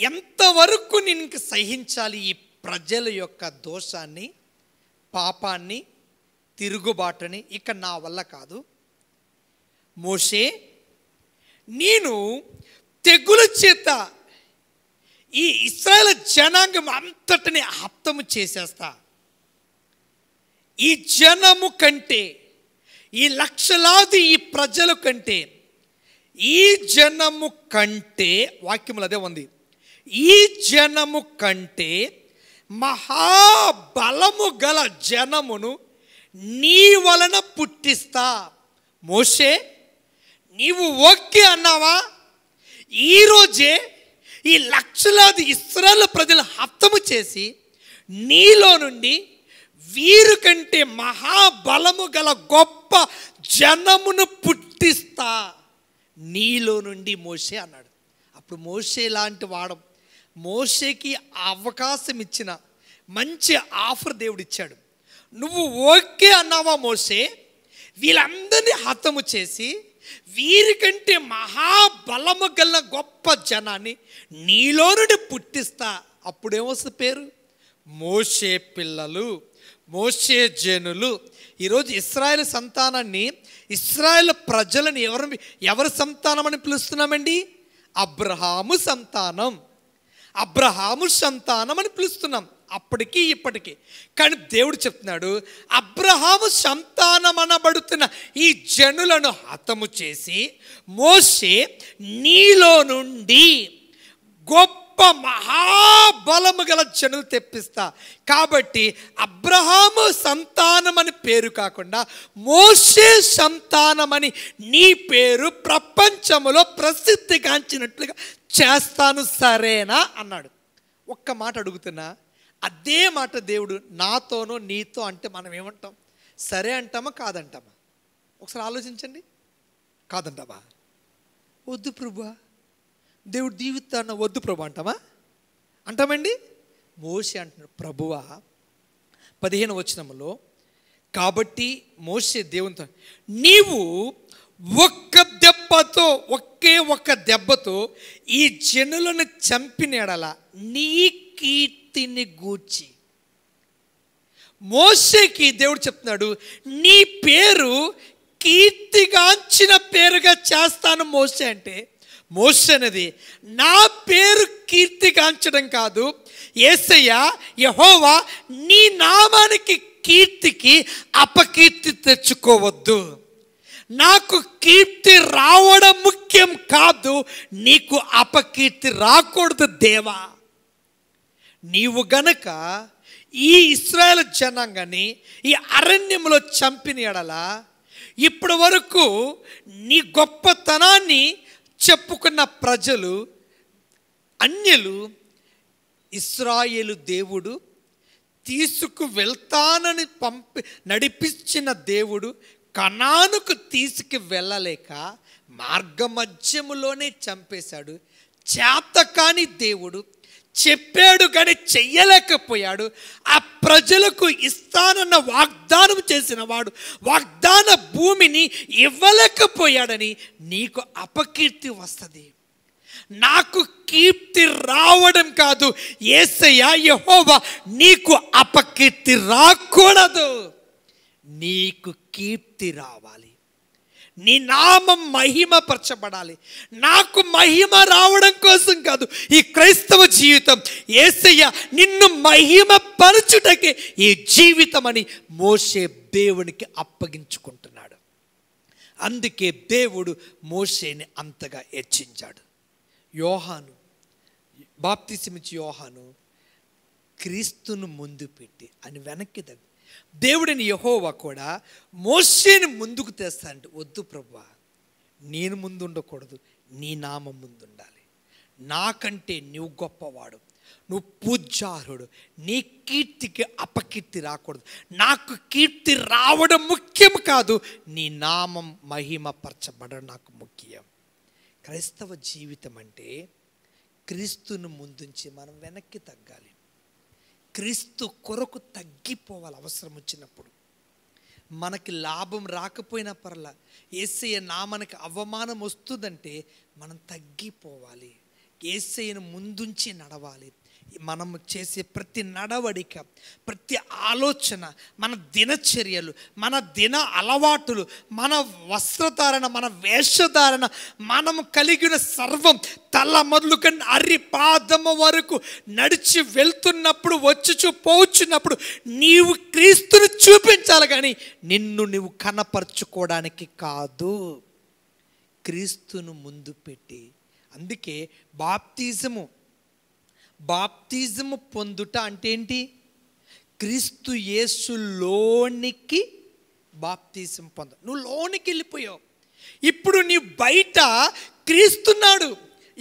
ఎంతవరకు నేను సహించాలి ఈ ప్రజల యొక్క దోషాన్ని పాపాన్ని తిరుగుబాటుని ఇక నా వల్ల కాదు మోషే నేను తెగుల చేత ఈ ఇస్రాయల్ జనాంగం అంతటిని అప్తము చేసేస్తా ఈ జనము కంటే ఈ లక్షలాది ఈ ప్రజల కంటే ఈ జనము కంటే వాక్యములు అదే ఉంది ఈ జనము కంటే మహాబలము గల జనమును నీ వలన పుట్టిస్తా మోషే నీవు ఓకే అన్నావా ఈరోజే ఈ లక్షలాది ఇస్రాల ప్రజలు హతము చేసి నీలో నుండి వీరు కంటే మహాబలము గల గొప్ప జనమును పుట్టిస్తా నీలో నుండి మోసే అన్నాడు అప్పుడు మోసే లాంటి వాడం మోసేకి అవకాశం ఇచ్చిన మంచి ఆఫర్ దేవుడిచ్చాడు నువ్వు ఓకే అన్నావా మోసే వీళ్ళందరినీ హతము చేసి వీరికంటే మహాబలము గల గొప్ప జనాన్ని నీలో నుండి పుట్టిస్తా అప్పుడేమొస్తుంది పేరు మోసే పిల్లలు మోసే జనులు ఈరోజు ఇస్రాయల్ సంతానాన్ని ఇస్రాయల్ ప్రజలను ఎవరు ఎవరి సంతానం అని పిలుస్తున్నామండి అబ్రహాము సంతానం అబ్రహాము సంతానం అని పిలుస్తున్నాం అప్పటికి ఇప్పటికీ కానీ దేవుడు చెప్తున్నాడు అబ్రహాము సంతానమనబడుతున్న ఈ జనులను హతము చేసి మోసే నీలో నుండి గొప్ప మహాబలము గల జనులు తెప్పిస్తా కాబట్టి అబ్రహాము సంతానం అని పేరు కాకుండా మోసే సంతానమని నీ పేరు ప్రపంచములో ప్రసిద్ధిగాంచినట్లుగా చేస్తాను సరేనా అన్నాడు ఒక్క మాట అడుగుతున్నా అదే మాట దేవుడు నాతోనో నీతో అంటే మనం ఏమంటాం సరే అంటామా కాదంటామా ఒకసారి ఆలోచించండి కాదంటామా వద్దు ప్రభు దేవుడు దీవితాన్న వద్దు ప్రభు అంటామా అంటామండి మోసి అంటున్నాడు ప్రభువా పదిహేను వచనంలో కాబట్టి మోసే దేవునితో నీవు ఒక్క దెబ్బతో ఒకే ఒక్క దెబ్బతో ఈ జనులను చంపినేడల నీ భక్తిని గూర్చి మోసేకి దేవుడు చెప్తున్నాడు నీ పేరు కీర్తిగాంచిన పేరుగా చేస్తాను మోసే అంటే మోసే అనేది నా పేరు కీర్తిగాంచడం కాదు ఏసయ్య యహోవా నీ నామానికి కీర్తికి అపకీర్తి తెచ్చుకోవద్దు నాకు కీర్తి రావడం ముఖ్యం కాదు నీకు అపకీర్తి రాకూడదు దేవా నీవు గనక ఈ ఇస్రాయల్ జనాంగాన్ని ఈ అరణ్యంలో చంపిన ఎడల ఇప్పటి వరకు నీ గొప్పతనాన్ని చెప్పుకున్న ప్రజలు అన్యులు ఇస్రాయేలు దేవుడు తీసుకు వెళ్తానని పంపి నడిపించిన దేవుడు కణానుకు తీసుకు వెళ్ళలేక మార్గమధ్యములోనే చంపేశాడు చేతకాని దేవుడు చెప్పాడు కానీ చెయ్యలేకపోయాడు ఆ ప్రజలకు ఇస్తానన్న వాగ్దానం చేసిన వాడు వాగ్దాన భూమిని ఇవ్వలేకపోయాడని నీకు అపకీర్తి వస్తుంది నాకు కీర్తి రావడం కాదు ఏసయ్య యహోవా నీకు అపకీర్తి రాకూడదు నీకు కీర్తి రావాలి నీ నామం మహిమ పరచబడాలి నాకు మహిమ రావడం కోసం కాదు ఈ క్రైస్తవ జీవితం ఏసయ్య నిన్ను మహిమ పరచుటకే ఈ జీవితం అని మోసే దేవునికి అప్పగించుకుంటున్నాడు అందుకే దేవుడు మోసేని అంతగా హెచ్చించాడు యోహాను బాప్తిసిమిచ్చి యోహాను క్రీస్తును ముందు పెట్టి అని వెనక్కి దగ్గర దేవుడిని యహోవా కూడా మోసేని ముందుకు అంటే వద్దు ప్రభా నేను ముందు ఉండకూడదు నీ నామం ముందు ఉండాలి నాకంటే నువ్వు గొప్పవాడు నువ్వు పూజారుడు నీ కీర్తికి అపకీర్తి రాకూడదు నాకు కీర్తి రావడం ముఖ్యం కాదు నీ నామం మహిమపరచబడడం నాకు ముఖ్యం క్రైస్తవ జీవితం అంటే క్రీస్తును ముందుంచి మనం వెనక్కి తగ్గాలి క్రీస్తు కొరకు తగ్గిపోవాలి అవసరం వచ్చినప్పుడు మనకి లాభం రాకపోయినా పర్లా ఏసయ్య మనకి అవమానం వస్తుందంటే మనం తగ్గిపోవాలి ఏసయ్యను ముందుంచి నడవాలి మనం చేసే ప్రతి నడవడిక ప్రతి ఆలోచన మన దినచర్యలు మన దిన అలవాటులు మన వస్త్రధారణ మన వేషధారణ మనం కలిగిన సర్వం తల మొదలుకొని అరి వరకు నడిచి వెళ్తున్నప్పుడు వచ్చుచు పోచున్నప్పుడు నీవు క్రీస్తుని చూపించాలి కానీ నిన్ను నీవు కనపరుచుకోవడానికి కాదు క్రీస్తును ముందు పెట్టి అందుకే బాప్తిజము బాప్తిజం పొందుట అంటే ఏంటి క్రీస్తు యేసులోనికి బాప్తిజం పొంద నువ్వు లోనికి వెళ్ళిపోయావు ఇప్పుడు నీ బయట క్రీస్తున్నాడు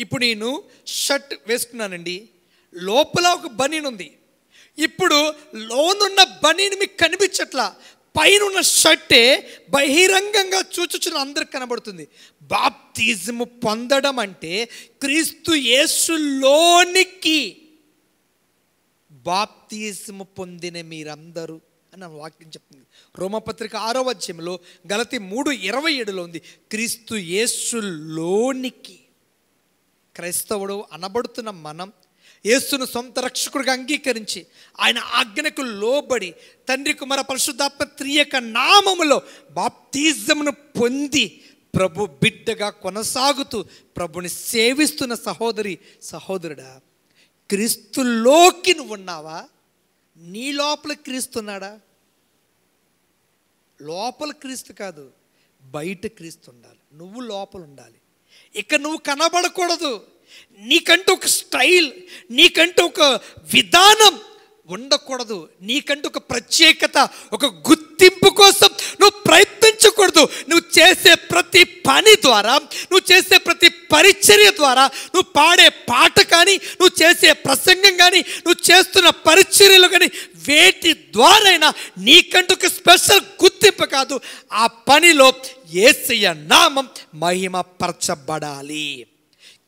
ఇప్పుడు నేను షర్ట్ వేసుకున్నానండి లోపల ఒక బనీన్ ఉంది ఇప్పుడు లోనున్న బనీన్ మీకు కనిపించట్లా పైన ఉన్న షర్టే బహిరంగంగా చూచుచున్న అందరికి కనబడుతుంది బాప్తిజము పొందడం అంటే క్రీస్తు యేసులోనికి బాప్తిజము పొందిన మీరందరూ అని నా వాక్యం చెప్తుంది రోమపత్రిక ఆరో అధ్యాయంలో గలతి మూడు ఇరవై ఏడులో ఉంది క్రీస్తు యేసులోనికి క్రైస్తవుడు అనబడుతున్న మనం యేసును సొంత రక్షకుడిగా అంగీకరించి ఆయన ఆజ్ఞకు లోబడి తండ్రి కుమార పరిశుద్ధాత్మ త్రియక నామములో బాప్తిజమును పొంది ప్రభు బిడ్డగా కొనసాగుతూ ప్రభుని సేవిస్తున్న సహోదరి సహోదరుడా క్రీస్తులోకి నువ్వు ఉన్నావా నీ లోపల క్రీస్తున్నాడా లోపల క్రీస్తు కాదు బయట క్రీస్తు ఉండాలి నువ్వు లోపల ఉండాలి ఇక నువ్వు కనబడకూడదు నీకంటూ ఒక స్టైల్ నీకంటూ ఒక విధానం ఉండకూడదు నీకంటూ ఒక ప్రత్యేకత ఒక గుర్తింపు కోసం నువ్వు ప్రయత్నించకూడదు నువ్వు చేసే ప్రతి పని ద్వారా నువ్వు చేసే ప్రతి పరిచర్య ద్వారా నువ్వు పాడే పాట కానీ నువ్వు చేసే ప్రసంగం కానీ నువ్వు చేస్తున్న పరిచర్యలు కానీ వేటి ద్వారైనా నీకంటూ ఒక స్పెషల్ గుర్తింపు కాదు ఆ పనిలో ఏసయ్య నామం మహిమ పరచబడాలి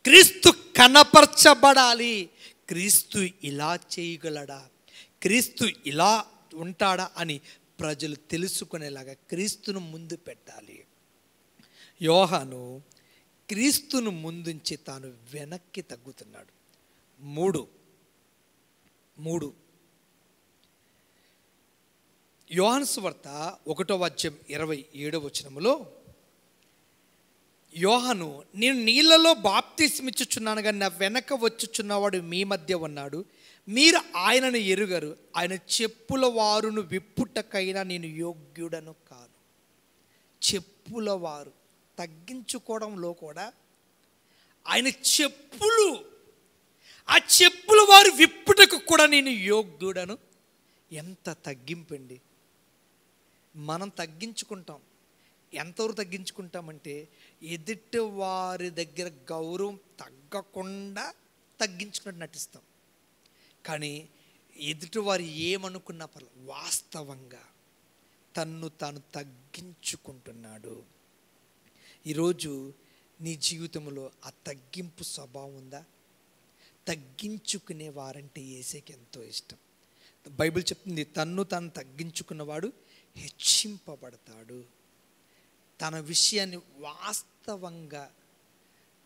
క్రీస్తు కనపరచబడాలి క్రీస్తు ఇలా చేయగలడా క్రీస్తు ఇలా ఉంటాడా అని ప్రజలు తెలుసుకునేలాగా క్రీస్తును ముందు పెట్టాలి యోహాను క్రీస్తును ముందుంచి తాను వెనక్కి తగ్గుతున్నాడు మూడు మూడు యోహాన్స్ వర్త ఒకటో వాద్యం ఇరవై ఏడవ వచనములో యోహను నేను నీళ్ళలో బాప్తిస్మిచ్చుచున్నాను కానీ నా వెనక వచ్చుచున్నవాడు మీ మధ్య ఉన్నాడు మీరు ఆయనను ఎరుగరు ఆయన చెప్పుల వారును విప్పుటకైనా నేను యోగ్యుడను కాను చెప్పుల వారు తగ్గించుకోవడంలో కూడా ఆయన చెప్పులు ఆ చెప్పుల వారు విప్పుటకు కూడా నేను యోగ్యుడను ఎంత తగ్గింపండి మనం తగ్గించుకుంటాం ఎంతవరకు తగ్గించుకుంటామంటే ఎదుటి వారి దగ్గర గౌరవం తగ్గకుండా తగ్గించుకున్నట్టు నటిస్తాం కానీ ఎదుటివారు ఏమనుకున్నా పర్లేదు వాస్తవంగా తన్ను తాను తగ్గించుకుంటున్నాడు ఈరోజు నీ జీవితంలో ఆ తగ్గింపు స్వభావం ఉందా తగ్గించుకునే వారంటే ఏసేకి ఎంతో ఇష్టం బైబిల్ చెప్తుంది తన్ను తాను తగ్గించుకున్నవాడు హెచ్చింపబడతాడు తన విషయాన్ని వాస్తవంగా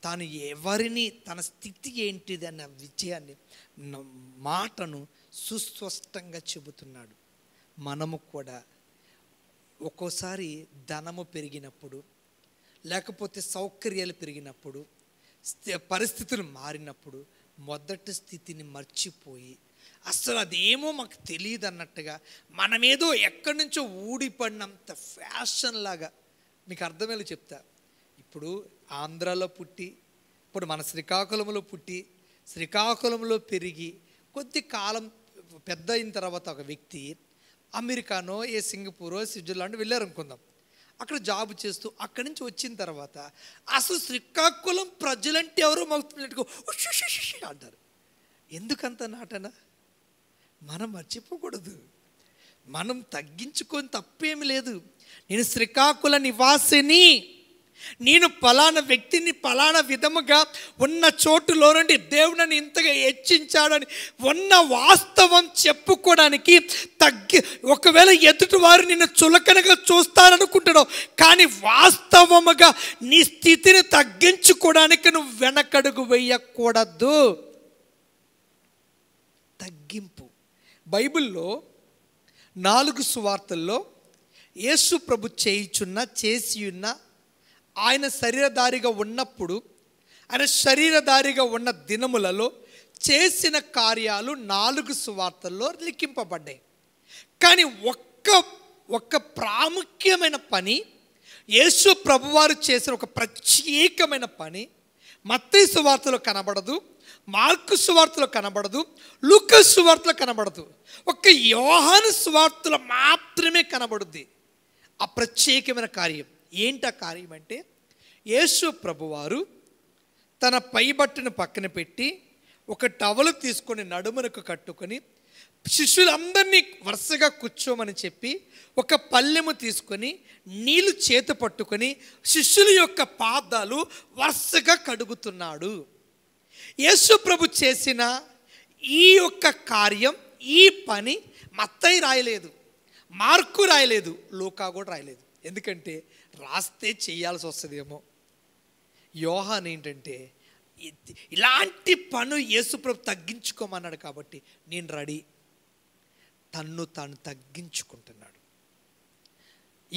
తాను ఎవరిని తన స్థితి ఏంటిది అన్న విజయాన్ని మాటను సుస్పష్టంగా చెబుతున్నాడు మనము కూడా ఒక్కోసారి ధనము పెరిగినప్పుడు లేకపోతే సౌకర్యాలు పెరిగినప్పుడు పరిస్థితులు మారినప్పుడు మొదటి స్థితిని మర్చిపోయి అసలు అదేమో మాకు తెలియదు అన్నట్టుగా మనమేదో ఎక్కడి నుంచో ఊడిపడినంత ఫ్యాషన్ లాగా మీకు అర్థమయ్యేలా చెప్తా ఇప్పుడు ఆంధ్రాలో పుట్టి ఇప్పుడు మన శ్రీకాకుళంలో పుట్టి శ్రీకాకుళంలో పెరిగి కొద్ది కాలం పెద్ద అయిన తర్వాత ఒక వ్యక్తి అమెరికానో ఏ సింగపూరో స్విట్జర్లాండ్ వెళ్ళారు అనుకుందాం అక్కడ జాబ్ చేస్తూ అక్కడి నుంచి వచ్చిన తర్వాత అసలు శ్రీకాకుళం ప్రజలంటే ఎవరో మగ్గుతున్నట్టుగా అంటారు ఎందుకంత నాటన మనం మర్చిపోకూడదు మనం తగ్గించుకొని తప్పేమి లేదు నేను శ్రీకాకుళ నివాసిని నేను పలానా వ్యక్తిని పలానా విధముగా ఉన్న చోటులో నుండి దేవుడిని ఇంతగా హెచ్చించాడని ఉన్న వాస్తవం చెప్పుకోవడానికి తగ్గి ఒకవేళ ఎదుటివారు నిన్ను చులకనగా చూస్తారనుకుంటున్నావు కానీ వాస్తవముగా నీ స్థితిని తగ్గించుకోవడానికి నువ్వు వెనకడుగు వేయకూడదు తగ్గింపు బైబిల్లో నాలుగు సువార్తల్లో యేసు ప్రభు చేయుచున్న చేసియున్న ఆయన శరీరదారిగా ఉన్నప్పుడు ఆయన శరీరధారిగా ఉన్న దినములలో చేసిన కార్యాలు నాలుగు సువార్తల్లో లిఖింపబడ్డాయి కానీ ఒక్క ఒక్క ప్రాముఖ్యమైన పని యేసు ప్రభువారు చేసిన ఒక ప్రత్యేకమైన పని మత్తయ్య సువార్తలో కనబడదు మార్కు సువార్తలో కనబడదు లూక సువార్తలో కనబడదు ఒక్క యోహాను సువార్తలో మాత్రమే కనబడుద్ది ఆ ప్రత్యేకమైన కార్యం ఏంటి కార్యం అంటే యేసు ప్రభువారు తన బట్టను పక్కన పెట్టి ఒక టవలు తీసుకొని నడుమునకు కట్టుకొని శిష్యులందరినీ వరుసగా కూర్చోమని చెప్పి ఒక పల్లెము తీసుకొని నీళ్లు చేత పట్టుకొని శిష్యుల యొక్క పాదాలు వరుసగా కడుగుతున్నాడు యేసు ప్రభు చేసిన ఈ యొక్క కార్యం ఈ పని మత్తయి రాయలేదు మార్కు రాయలేదు లూకా కూడా రాయలేదు ఎందుకంటే రాస్తే చేయాల్సి వస్తుందేమో యోహాన్ ఏంటంటే ఇలాంటి పను యేసుప్రభు తగ్గించుకోమన్నాడు కాబట్టి నేను రెడీ తన్ను తాను తగ్గించుకుంటున్నాడు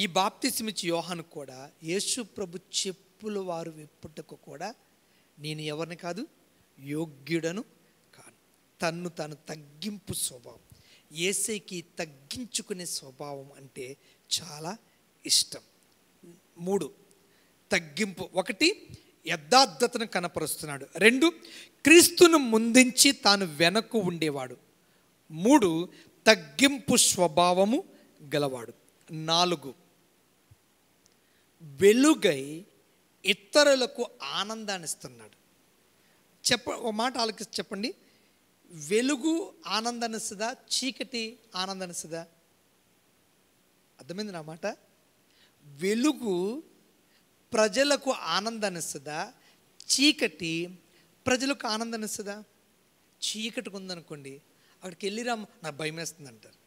ఈ బాప్తిస్మిచ్చి యోహాను కూడా యేసుప్రభు చెప్పుల వారు విప్పుటకు కూడా నేను ఎవరిని కాదు యోగ్యుడను కాను తన్ను తాను తగ్గింపు స్వభావం ఏసైకి తగ్గించుకునే స్వభావం అంటే చాలా ఇష్టం మూడు తగ్గింపు ఒకటి యథార్థతను కనపరుస్తున్నాడు రెండు క్రీస్తును ముందించి తాను వెనక్కు ఉండేవాడు మూడు తగ్గింపు స్వభావము గలవాడు నాలుగు వెలుగై ఇతరులకు ఆనందాన్ని ఇస్తున్నాడు చెప్ప మాట ఆలోకి చెప్పండి వెలుగు ఆనందనిస్తుందా చీకటి ఆనందనిస్తుందా అర్థమైంది నా మాట వెలుగు ప్రజలకు ఆనందనిస్తుందా చీకటి ప్రజలకు ఆనందనిస్తుందా చీకటికి ఉందనుకోండి అక్కడికి వెళ్ళిరా నా భయం వేస్తుంది అంటారు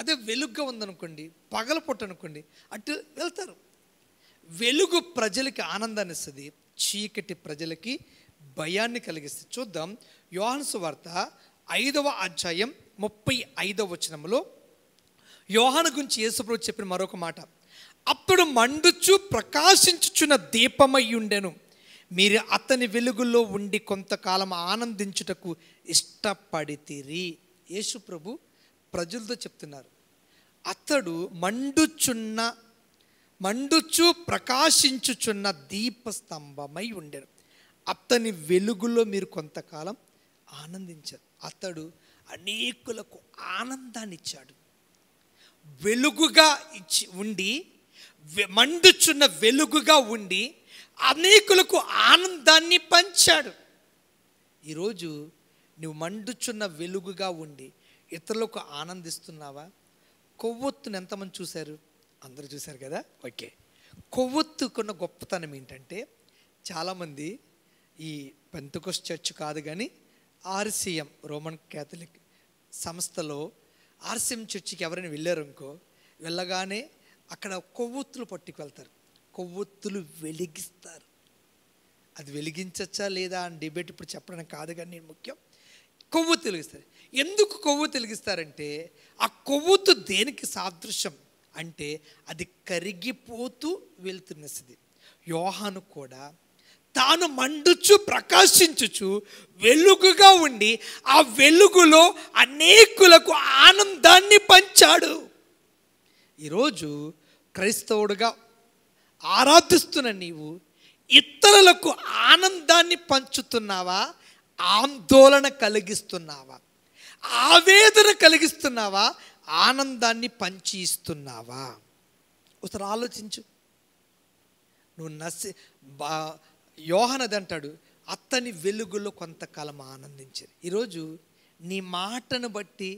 అదే వెలుగుగా ఉందనుకోండి పగల పొట్టనుకోండి అటు వెళ్తారు వెలుగు ప్రజలకి ఆనందాన్ని ఇస్తుంది చీకటి ప్రజలకి భయాన్ని కలిగిస్తే చూద్దాం యోహాన్సు వార్త ఐదవ అధ్యాయం ముప్పై ఐదవ వచనంలో యోహాను గురించి యేసుప్రభు చెప్పిన మరొక మాట అప్పుడు మండుచు ప్రకాశించుచున్న దీపమై ఉండెను మీరు అతని వెలుగులో ఉండి కొంతకాలం ఆనందించుటకు ఇష్టపడితిరి యేసుప్రభు ప్రజలతో చెప్తున్నారు అతడు మండుచున్న మండుచు ప్రకాశించుచున్న దీపస్తంభమై ఉండెను అతని వెలుగులో మీరు కొంతకాలం ఆనందించారు అతడు అనేకులకు ఆనందాన్ని ఇచ్చాడు వెలుగుగా ఇచ్చి ఉండి మండుచున్న వెలుగుగా ఉండి అనేకులకు ఆనందాన్ని పంచాడు ఈరోజు నువ్వు మండుచున్న వెలుగుగా ఉండి ఇతరులకు ఆనందిస్తున్నావా కొవ్వొత్తును ఎంతమంది చూశారు అందరూ చూశారు కదా ఓకే కొవ్వొత్తుకున్న గొప్పతనం ఏంటంటే చాలామంది ఈ పెంతుకోస్ చర్చ్ కాదు కానీ ఆర్సీఎం రోమన్ క్యాథలిక్ సంస్థలో ఆర్సీఎం చర్చికి ఎవరైనా వెళ్ళారనుకో వెళ్ళగానే అక్కడ కొవ్వొత్తులు పట్టుకువెళ్తారు కొవ్వొత్తులు వెలిగిస్తారు అది వెలిగించచ్చా లేదా అని డిబేట్ ఇప్పుడు చెప్పడం కాదు కానీ నేను ముఖ్యం కొవ్వు తెలిగిస్తారు ఎందుకు కొవ్వు తెలిగిస్తారంటే ఆ కొవ్వొత్తు దేనికి సాదృశ్యం అంటే అది కరిగిపోతూ వెళ్తున్నది యోహాను కూడా తాను మండుచు ప్రకాశించుచు వెలుగుగా ఉండి ఆ వెలుగులో అనేకులకు ఆనందాన్ని పంచాడు ఈరోజు క్రైస్తవుడుగా ఆరాధిస్తున్న నీవు ఇతరులకు ఆనందాన్ని పంచుతున్నావా ఆందోళన కలిగిస్తున్నావా ఆవేదన కలిగిస్తున్నావా ఆనందాన్ని పంచి ఇస్తున్నావా ఒకసారి ఆలోచించు నువ్వు నసి బా యోహనది అంటాడు అత్తని వెలుగులో కొంతకాలం ఆనందించారు ఈరోజు నీ మాటను బట్టి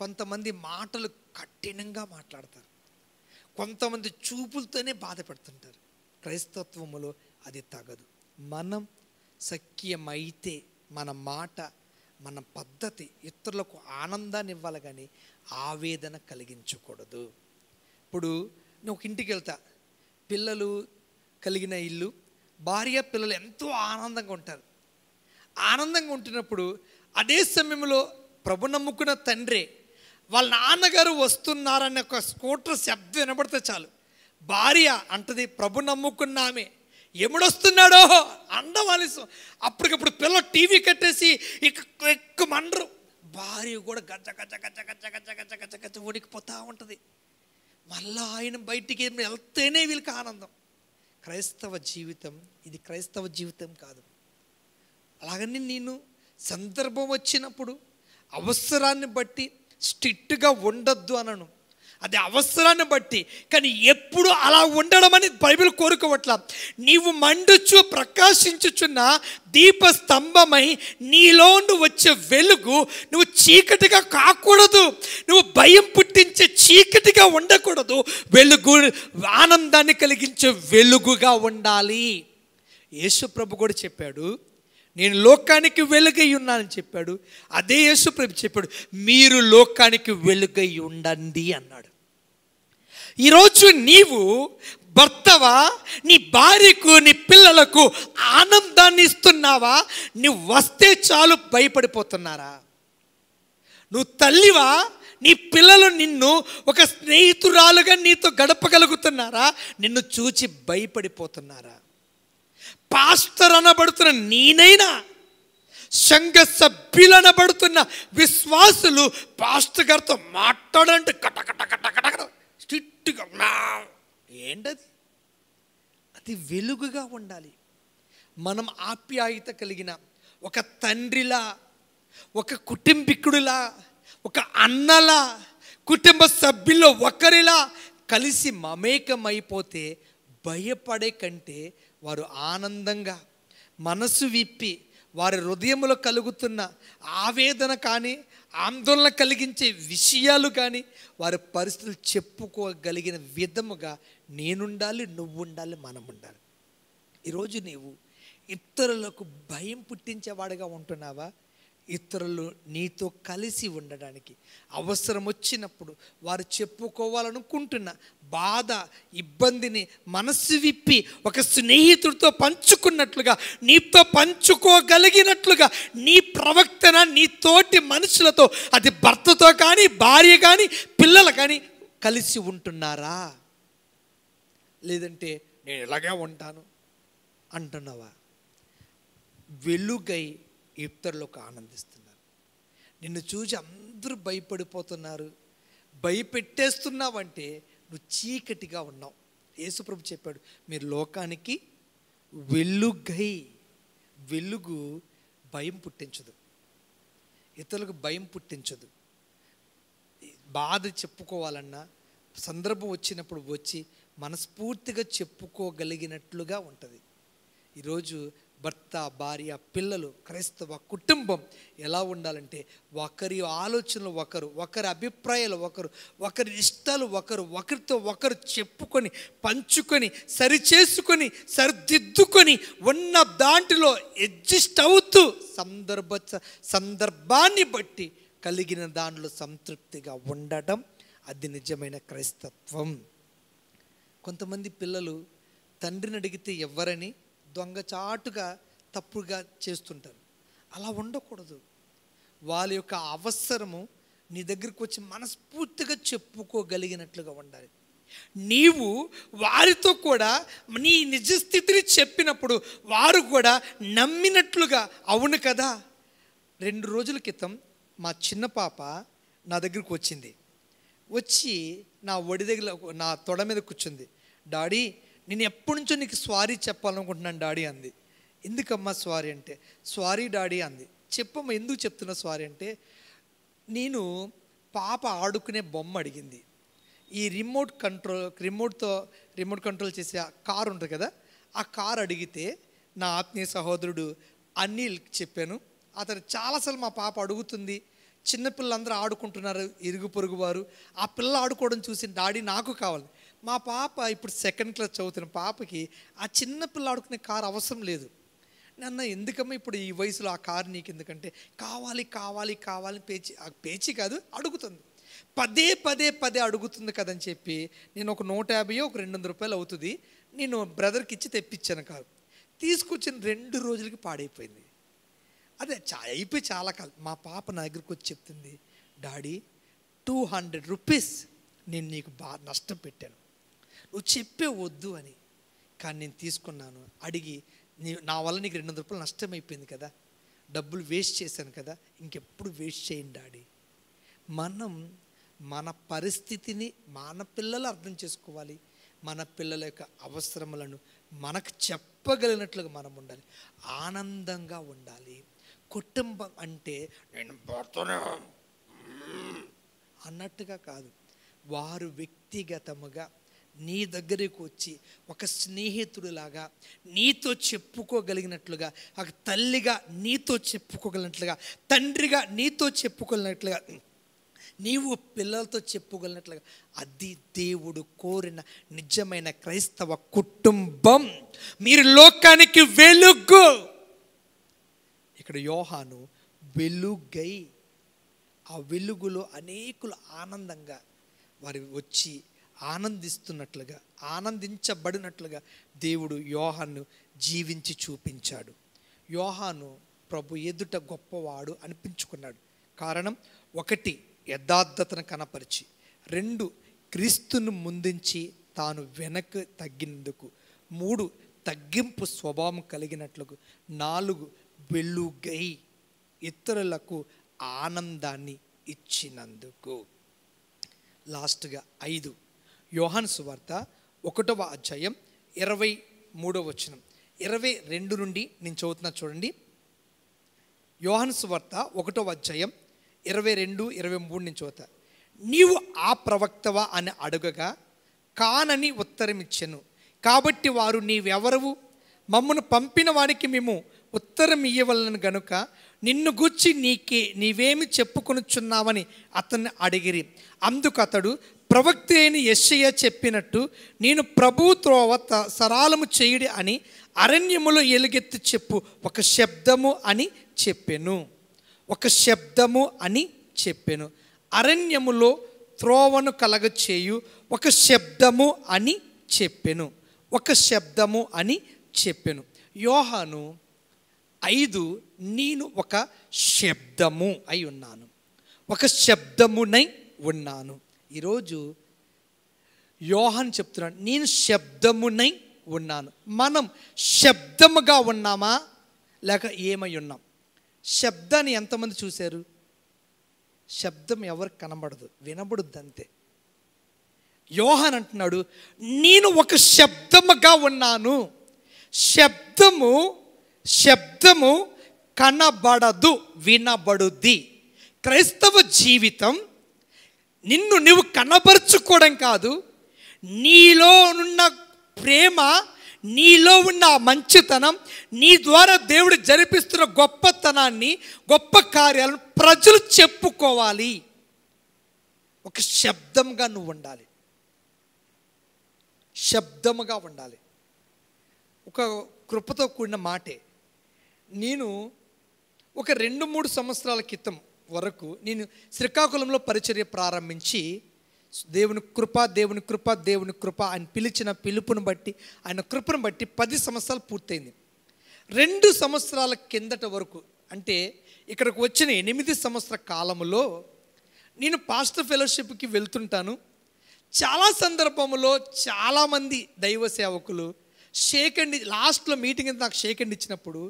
కొంతమంది మాటలు కఠినంగా మాట్లాడతారు కొంతమంది చూపులతోనే బాధపడుతుంటారు క్రైస్తత్వములో అది తగదు మనం సఖ్యమైతే మన మాట మన పద్ధతి ఇతరులకు ఆనందాన్ని ఇవ్వాలి కానీ ఆవేదన కలిగించకూడదు ఇప్పుడు నేను ఒక ఇంటికి వెళ్తా పిల్లలు కలిగిన ఇల్లు భార్య పిల్లలు ఎంతో ఆనందంగా ఉంటారు ఆనందంగా ఉంటున్నప్పుడు అదే సమయంలో ప్రభు నమ్ముకున్న తండ్రి వాళ్ళ నాన్నగారు వస్తున్నారనే ఒక స్కూటర్ శబ్దం వినబడితే చాలు భార్య అంటది ప్రభు నమ్ముకున్నామే ఎముడొస్తున్నాడో అండవాలిసం అప్పటికప్పుడు పిల్లలు టీవీ కట్టేసి ఎక్కుమండరు భార్య కూడా గజ గజ్జ గజ్జ గజ్జ గజ్జ గజ్జ గజ్జ గజ్జ వణికిపోతూ ఉంటుంది మళ్ళీ ఆయన బయటికి వెళ్తేనే వీళ్ళకి ఆనందం క్రైస్తవ జీవితం ఇది క్రైస్తవ జీవితం కాదు అలాగని నేను సందర్భం వచ్చినప్పుడు అవసరాన్ని బట్టి స్ట్రిక్ట్గా ఉండొద్దు అనను అది అవసరాన్ని బట్టి కానీ ఎప్పుడు అలా ఉండడమని బైబిల్ కోరుకోవట్ల నీవు మండుచు ప్రకాశించుచున్న దీపస్తంభమై నీలో వచ్చే వెలుగు నువ్వు చీకటిగా కాకూడదు నువ్వు భయం పుట్టించే చీకటిగా ఉండకూడదు వెలుగు ఆనందాన్ని కలిగించే వెలుగుగా ఉండాలి యేసు ప్రభు కూడా చెప్పాడు నేను లోకానికి వెలుగై ఉన్నానని చెప్పాడు అదే ప్రభు చెప్పాడు మీరు లోకానికి వెలుగై ఉండండి అన్నాడు ఈరోజు నీవు భర్తవా నీ భార్యకు నీ పిల్లలకు ఆనందాన్ని ఇస్తున్నావా నువ్వు వస్తే చాలు భయపడిపోతున్నారా నువ్వు తల్లివా నీ పిల్లలు నిన్ను ఒక స్నేహితురాలుగా నీతో గడపగలుగుతున్నారా నిన్ను చూచి భయపడిపోతున్నారా పాస్టర్ అనబడుతున్న నేనైనా సంఘ సభ్యులు అనబడుతున్న విశ్వాసులు పాస్టర్ గారితో మాట్లాడంటే కటకట కటకట స్ట్రిక్ట్గా ఏంటది అది వెలుగుగా ఉండాలి మనం ఆప్యాయత కలిగిన ఒక తండ్రిలా ఒక కుటుంబికుడిలా ఒక అన్నలా కుటుంబ సభ్యుల్లో ఒకరిలా కలిసి మమేకమైపోతే భయపడే కంటే వారు ఆనందంగా మనసు విప్పి వారి హృదయంలో కలుగుతున్న ఆవేదన కానీ ఆందోళన కలిగించే విషయాలు కానీ వారి పరిస్థితులు చెప్పుకోగలిగిన విధముగా నేనుండాలి నువ్వు ఉండాలి మనం ఉండాలి ఈరోజు నీవు ఇతరులకు భయం పుట్టించేవాడిగా ఉంటున్నావా ఇతరులు నీతో కలిసి ఉండడానికి అవసరం వచ్చినప్పుడు వారు చెప్పుకోవాలనుకుంటున్న బాధ ఇబ్బందిని మనస్సు విప్పి ఒక స్నేహితుడితో పంచుకున్నట్లుగా నీతో పంచుకోగలిగినట్లుగా నీ ప్రవక్తన నీ తోటి మనుషులతో అది భర్తతో కానీ భార్య కానీ పిల్లలు కానీ కలిసి ఉంటున్నారా లేదంటే నేను ఇలాగే ఉంటాను అంటున్నావా వెలుగై ఇతరులకు ఆనందిస్తున్నారు నిన్ను చూసి అందరూ భయపడిపోతున్నారు భయపెట్టేస్తున్నావంటే నువ్వు చీకటిగా ఉన్నావు యేసుప్రభు చెప్పాడు మీరు లోకానికి వెలుగై వెలుగు భయం పుట్టించదు ఇతరులకు భయం పుట్టించదు బాధ చెప్పుకోవాలన్నా సందర్భం వచ్చినప్పుడు వచ్చి మనస్ఫూర్తిగా చెప్పుకోగలిగినట్లుగా ఉంటుంది ఈరోజు భర్త భార్య పిల్లలు క్రైస్తవ కుటుంబం ఎలా ఉండాలంటే ఒకరి ఆలోచనలు ఒకరు ఒకరి అభిప్రాయాలు ఒకరు ఒకరి ఇష్టాలు ఒకరు ఒకరితో ఒకరు చెప్పుకొని పంచుకొని సరిచేసుకొని సరిదిద్దుకొని ఉన్న దాంట్లో అడ్జస్ట్ అవుతూ సందర్భ సందర్భాన్ని బట్టి కలిగిన దానిలో సంతృప్తిగా ఉండటం అది నిజమైన క్రైస్తత్వం కొంతమంది పిల్లలు తండ్రిని అడిగితే ఎవరని దొంగచాటుగా తప్పుగా చేస్తుంటారు అలా ఉండకూడదు వాళ్ళ యొక్క అవసరము నీ దగ్గరికి వచ్చి మనస్ఫూర్తిగా చెప్పుకోగలిగినట్లుగా ఉండాలి నీవు వారితో కూడా నీ నిజ స్థితిని చెప్పినప్పుడు వారు కూడా నమ్మినట్లుగా అవును కదా రెండు రోజుల క్రితం మా చిన్న పాప నా దగ్గరికి వచ్చింది వచ్చి నా ఒడి దగ్గర నా తొడ మీద కూర్చుంది డాడీ నేను ఎప్పటి నుంచో నీకు స్వారీ చెప్పాలనుకుంటున్నాను డాడీ అంది ఎందుకమ్మా స్వారీ అంటే స్వారీ డాడీ అంది చెప్పమ్మా ఎందుకు చెప్తున్నా స్వారీ అంటే నేను పాప ఆడుకునే బొమ్మ అడిగింది ఈ రిమోట్ కంట్రోల్ రిమోట్తో రిమోట్ కంట్రోల్ చేసే కార్ ఉంటుంది కదా ఆ కార్ అడిగితే నా ఆత్మీయ సహోదరుడు అనిల్ చెప్పాను అతను చాలాసార్లు మా పాప అడుగుతుంది చిన్నపిల్లలందరూ ఆడుకుంటున్నారు ఇరుగు పొరుగు వారు ఆ పిల్ల ఆడుకోవడం చూసి డాడీ నాకు కావాలి మా పాప ఇప్పుడు సెకండ్ క్లాస్ చదువుతున్న పాపకి ఆ చిన్న పిల్ల ఆడుకునే కారు అవసరం లేదు నన్న ఎందుకమ్మా ఇప్పుడు ఈ వయసులో ఆ కారు నీకు ఎందుకంటే కావాలి కావాలి కావాలి పేచి పేచి కాదు అడుగుతుంది పదే పదే పదే అడుగుతుంది కదని చెప్పి నేను ఒక నూట యాభై ఒక రెండు వందల రూపాయలు అవుతుంది నేను బ్రదర్కి ఇచ్చి తెప్పించాను కారు తీసుకొచ్చిన రెండు రోజులకి పాడైపోయింది అదే చా అయిపోయి చాలా కాలం మా పాప నా దగ్గరికి వచ్చి చెప్తుంది డాడీ టూ హండ్రెడ్ రూపీస్ నేను నీకు బాగా నష్టం పెట్టాను నువ్వు చెప్పే వద్దు అని కానీ నేను తీసుకున్నాను అడిగి నీ నా వల్ల నీకు రెండు వందల రూపాయలు నష్టమైపోయింది కదా డబ్బులు వేస్ట్ చేశాను కదా ఇంకెప్పుడు వేస్ట్ చేయండి డాడీ మనం మన పరిస్థితిని మన పిల్లలు అర్థం చేసుకోవాలి మన పిల్లల యొక్క అవసరములను మనకు చెప్పగలిగినట్లుగా మనం ఉండాలి ఆనందంగా ఉండాలి కుటుంబం అంటే నేను భర్తనే అన్నట్టుగా కాదు వారు వ్యక్తిగతముగా నీ దగ్గరకు వచ్చి ఒక స్నేహితుడిలాగా నీతో చెప్పుకోగలిగినట్లుగా ఒక తల్లిగా నీతో చెప్పుకోగలిగినట్లుగా తండ్రిగా నీతో చెప్పుకోగలిగినట్లుగా నీవు పిల్లలతో చెప్పుకోగలిగినట్లుగా అది దేవుడు కోరిన నిజమైన క్రైస్తవ కుటుంబం మీరు లోకానికి వెలుగు ఇక్కడ యోహాను వెలుగై ఆ వెలుగులో అనేకులు ఆనందంగా వారు వచ్చి ఆనందిస్తున్నట్లుగా ఆనందించబడినట్లుగా దేవుడు యోహాను జీవించి చూపించాడు యోహాను ప్రభు ఎదుట గొప్పవాడు అనిపించుకున్నాడు కారణం ఒకటి యథార్థతను కనపరిచి రెండు క్రీస్తును ముందుంచి తాను వెనక్కి తగ్గినందుకు మూడు తగ్గింపు స్వభావం కలిగినట్లు నాలుగు వెలుగై ఇతరులకు ఆనందాన్ని ఇచ్చినందుకు లాస్ట్గా ఐదు యోహాన్ సువార్త ఒకటవ అధ్యాయం ఇరవై మూడవ వచనం ఇరవై రెండు నుండి నేను చదువుతున్నా చూడండి యోహాన్ సువార్త ఒకటవ అధ్యాయం ఇరవై రెండు ఇరవై మూడు నుంచి చదువుతా నీవు ఆ ప్రవక్తవా అని అడుగగా కానని ఉత్తరం ఇచ్చాను కాబట్టి వారు నీవెవరవు మమ్మను పంపిన వాడికి మేము ఉత్తరం ఇయ్యవలను గనుక నిన్ను గూర్చి నీకే నీవేమి చెప్పుకొనుచున్నావని అతన్ని అడిగిరి అందుకు అతడు ప్రవక్తి అయిన యెషయ చెప్పినట్టు నేను ప్రభు త్రోవ సరాలము చేయడి అని అరణ్యములో ఎలుగెత్తి చెప్పు ఒక శబ్దము అని చెప్పెను ఒక శబ్దము అని చెప్పెను అరణ్యములో త్రోవను కలగచేయు ఒక శబ్దము అని చెప్పెను ఒక శబ్దము అని చెప్పెను యోహాను ఐదు నేను ఒక శబ్దము అయి ఉన్నాను ఒక శబ్దమునై ఉన్నాను ఈరోజు యోహన్ చెప్తున్నాడు నేను శబ్దమునై ఉన్నాను మనం శబ్దముగా ఉన్నామా లేక ఏమై ఉన్నాం శబ్దాన్ని ఎంతమంది చూశారు శబ్దం ఎవరికి కనబడదు వినబడుద్ది అంతే యోహన్ అంటున్నాడు నేను ఒక శబ్దముగా ఉన్నాను శబ్దము శబ్దము కనబడదు వినబడుద్ది క్రైస్తవ జీవితం నిన్ను నువ్వు కనపరుచుకోవడం కాదు నీలో ఉన్న ప్రేమ నీలో ఉన్న మంచితనం నీ ద్వారా దేవుడు జరిపిస్తున్న గొప్పతనాన్ని గొప్ప కార్యాలను ప్రజలు చెప్పుకోవాలి ఒక శబ్దంగా నువ్వు ఉండాలి శబ్దముగా ఉండాలి ఒక కృపతో కూడిన మాటే నేను ఒక రెండు మూడు సంవత్సరాల క్రితం వరకు నేను శ్రీకాకుళంలో పరిచర్య ప్రారంభించి దేవుని కృప దేవుని కృప దేవుని కృప ఆయన పిలిచిన పిలుపును బట్టి ఆయన కృపను బట్టి పది సంవత్సరాలు పూర్తయింది రెండు సంవత్సరాల కిందట వరకు అంటే ఇక్కడికి వచ్చిన ఎనిమిది సంవత్సర కాలంలో నేను పాస్టర్ ఫెలోషిప్కి వెళ్తుంటాను చాలా సందర్భంలో చాలామంది దైవ సేవకులు షేక్ అండ్ లాస్ట్లో మీటింగ్ నాకు షేక్ అండ్ ఇచ్చినప్పుడు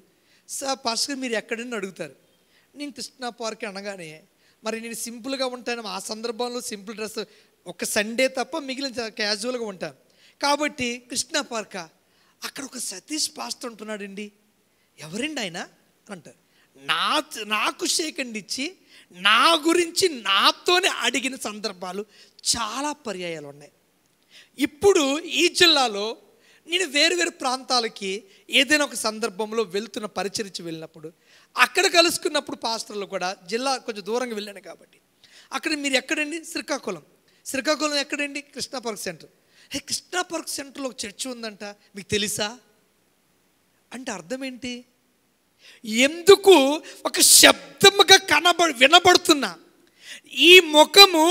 సార్ పాస్టర్ మీరు ఎక్కడని అడుగుతారు నేను కృష్ణా పార్క్ అనగానే మరి నేను సింపుల్గా ఉంటాను ఆ సందర్భంలో సింపుల్ డ్రెస్ ఒక సండే తప్ప మిగిలిన క్యాజువల్గా ఉంటాను కాబట్టి కృష్ణా పార్క అక్కడ ఒక సతీష్ పాస్టర్ ఉంటున్నాడండి ఎవరండి ఆయన అంటారు నా నాకు సేకండి ఇచ్చి నా గురించి నాతోనే అడిగిన సందర్భాలు చాలా పర్యాయాలు ఉన్నాయి ఇప్పుడు ఈ జిల్లాలో నేను వేరు వేరు ప్రాంతాలకి ఏదైనా ఒక సందర్భంలో వెళ్తున్న పరిచరించి వెళ్ళినప్పుడు అక్కడ కలుసుకున్నప్పుడు పాస్టర్లు కూడా జిల్లా కొంచెం దూరంగా వెళ్ళాను కాబట్టి అక్కడ మీరు ఎక్కడండి శ్రీకాకుళం శ్రీకాకుళం ఎక్కడండి కృష్ణా సెంటర్ హే కృష్ణా సెంటర్లో ఒక చర్చి ఉందంట మీకు తెలుసా అంటే అర్థం ఏంటి ఎందుకు ఒక శబ్దముగా కనబడు వినబడుతున్నా ఈ ముఖము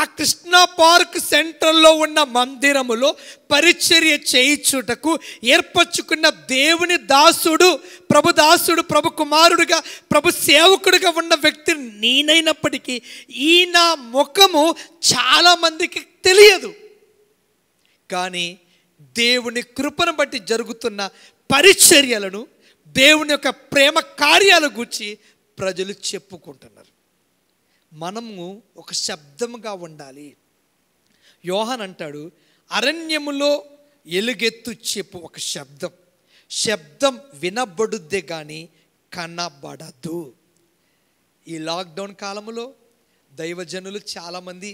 ఆ కృష్ణా పార్క్ సెంటర్లో ఉన్న మందిరములో పరిచర్య చేయించుటకు ఏర్పరచుకున్న దేవుని దాసుడు ప్రభు దాసుడు ప్రభు కుమారుడుగా ప్రభు సేవకుడుగా ఉన్న వ్యక్తి నేనైనప్పటికీ ఈయన ముఖము చాలామందికి తెలియదు కానీ దేవుని కృపను బట్టి జరుగుతున్న పరిచర్యలను దేవుని యొక్క ప్రేమ కార్యాల గురించి ప్రజలు చెప్పుకుంటున్నారు మనము ఒక శబ్దముగా ఉండాలి యోహన్ అంటాడు అరణ్యములో ఎలుగెత్తు చెప్పు ఒక శబ్దం శబ్దం వినబడుద్దే కానీ కనబడదు ఈ లాక్డౌన్ కాలంలో దైవజనులు చాలామంది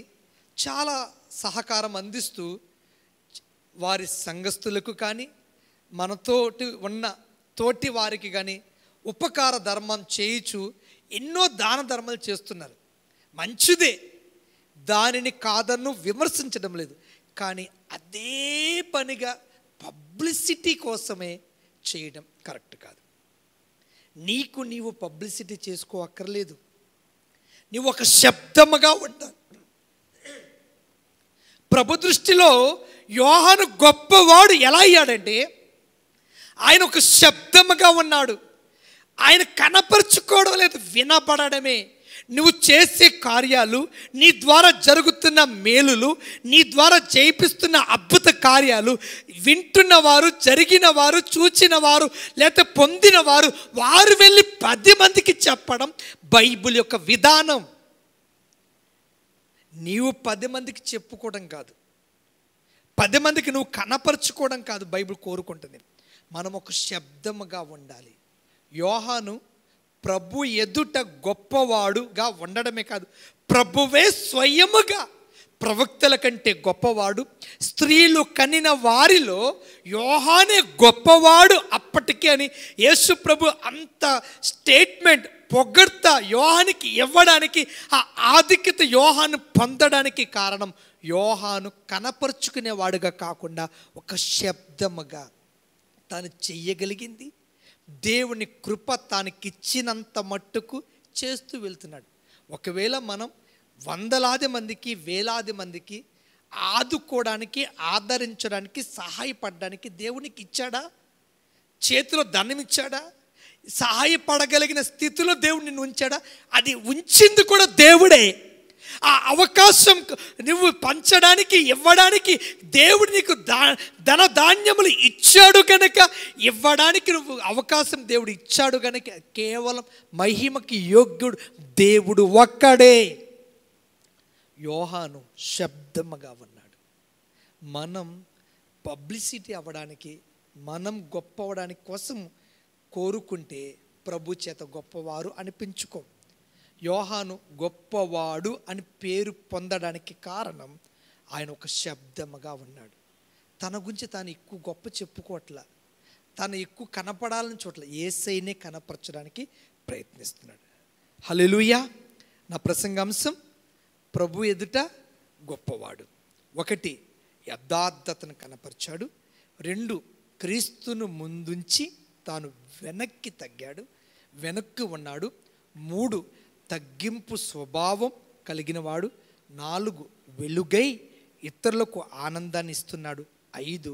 చాలా సహకారం అందిస్తూ వారి సంఘస్థులకు కానీ మనతోటి ఉన్న తోటి వారికి కానీ ఉపకార ధర్మం చేయించు ఎన్నో దాన ధర్మాలు చేస్తున్నారు మంచిదే దానిని కాదన్ను విమర్శించడం లేదు కానీ అదే పనిగా పబ్లిసిటీ కోసమే చేయడం కరెక్ట్ కాదు నీకు నీవు పబ్లిసిటీ చేసుకో అక్కర్లేదు నీవు ఒక శబ్దముగా ఉండాలి ప్రభు దృష్టిలో యోహాను గొప్పవాడు ఎలా అయ్యాడంటే ఆయన ఒక శబ్దముగా ఉన్నాడు ఆయన కనపరుచుకోవడం లేదు వినపడమే నువ్వు చేసే కార్యాలు నీ ద్వారా జరుగుతున్న మేలులు నీ ద్వారా చేయిస్తున్న అద్భుత కార్యాలు వింటున్న వారు జరిగిన వారు చూచిన వారు లేకపోతే పొందిన వారు వారు వెళ్ళి పది మందికి చెప్పడం బైబిల్ యొక్క విధానం నీవు పది మందికి చెప్పుకోవడం కాదు పది మందికి నువ్వు కనపరుచుకోవడం కాదు బైబిల్ కోరుకుంటుంది మనం ఒక శబ్దముగా ఉండాలి యోహాను ప్రభు ఎదుట గొప్పవాడుగా ఉండడమే కాదు ప్రభువే స్వయముగా ప్రవక్తల కంటే గొప్పవాడు స్త్రీలు కనిన వారిలో యోహానే గొప్పవాడు అప్పటికే అని యేసు ప్రభు అంత స్టేట్మెంట్ పొగడ్త యోహానికి ఇవ్వడానికి ఆ ఆధిక్యత యోహాను పొందడానికి కారణం యోహాను కనపరుచుకునేవాడుగా కాకుండా ఒక శబ్దముగా తను చెయ్యగలిగింది దేవుని కృప తానికిచ్చినంత మట్టుకు చేస్తూ వెళ్తున్నాడు ఒకవేళ మనం వందలాది మందికి వేలాది మందికి ఆదుకోవడానికి ఆదరించడానికి సహాయపడడానికి దేవునికి ఇచ్చాడా చేతిలో ధనం ఇచ్చాడా సహాయపడగలిగిన స్థితిలో దేవుడిని ఉంచాడా అది ఉంచింది కూడా దేవుడే ఆ అవకాశం నువ్వు పంచడానికి ఇవ్వడానికి దేవుడు నీకు దా ధన ధాన్యములు ఇచ్చాడు కనుక ఇవ్వడానికి నువ్వు అవకాశం దేవుడు ఇచ్చాడు కనుక కేవలం మహిమకి యోగ్యుడు దేవుడు ఒక్కడే యోహాను శబ్దముగా ఉన్నాడు మనం పబ్లిసిటీ అవ్వడానికి మనం గొప్పవడానికి కోసం కోరుకుంటే ప్రభు చేత గొప్పవారు అనిపించుకో యోహాను గొప్పవాడు అని పేరు పొందడానికి కారణం ఆయన ఒక శబ్దముగా ఉన్నాడు తన గురించి తాను ఎక్కువ గొప్ప చెప్పుకోవట్లా తను ఎక్కువ కనపడాలని చోట్ల ఏసైనే కనపరచడానికి ప్రయత్నిస్తున్నాడు హలెలుయా నా ప్రసంగాంశం ప్రభు ఎదుట గొప్పవాడు ఒకటి యథార్థతను కనపరిచాడు రెండు క్రీస్తును ముందుంచి తాను వెనక్కి తగ్గాడు వెనక్కి ఉన్నాడు మూడు తగ్గింపు స్వభావం కలిగినవాడు నాలుగు వెలుగై ఇతరులకు ఆనందాన్ని ఇస్తున్నాడు ఐదు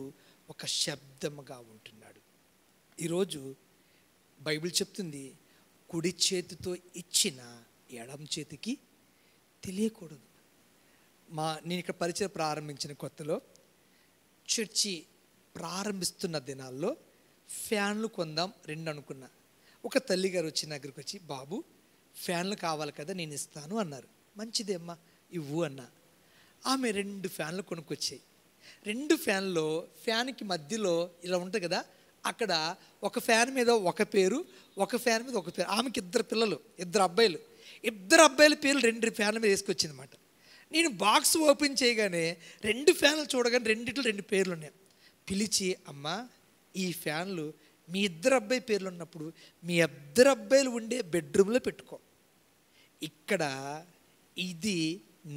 ఒక శబ్దముగా ఉంటున్నాడు ఈరోజు బైబిల్ చెప్తుంది కుడి చేతితో ఇచ్చిన ఎడం చేతికి తెలియకూడదు మా నేను ఇక్కడ పరిచయం ప్రారంభించిన కొత్తలో చర్చి ప్రారంభిస్తున్న దినాల్లో ఫ్యాన్లు కొందాం రెండు అనుకున్నా ఒక తల్లిగారు వచ్చి నా దగ్గరికి వచ్చి బాబు ఫ్యాన్లు కావాలి కదా నేను ఇస్తాను అన్నారు మంచిదే అమ్మా ఇవ్వు అన్న ఆమె రెండు ఫ్యాన్లు కొనుక్కొచ్చాయి రెండు ఫ్యాన్లో ఫ్యాన్కి మధ్యలో ఇలా ఉంటుంది కదా అక్కడ ఒక ఫ్యాన్ మీద ఒక పేరు ఒక ఫ్యాన్ మీద ఒక పేరు ఆమెకి ఇద్దరు పిల్లలు ఇద్దరు అబ్బాయిలు ఇద్దరు అబ్బాయిల పేర్లు రెండు ఫ్యాన్ల మీద వేసుకొచ్చింది అనమాట నేను బాక్స్ ఓపెన్ చేయగానే రెండు ఫ్యాన్లు చూడగానే రెండిట్లో రెండు పేర్లు ఉన్నాయి పిలిచి అమ్మ ఈ ఫ్యాన్లు మీ ఇద్దరు అబ్బాయి పేర్లు ఉన్నప్పుడు మీ ఇద్దరు అబ్బాయిలు ఉండే బెడ్రూమ్లో పెట్టుకో ఇక్కడ ఇది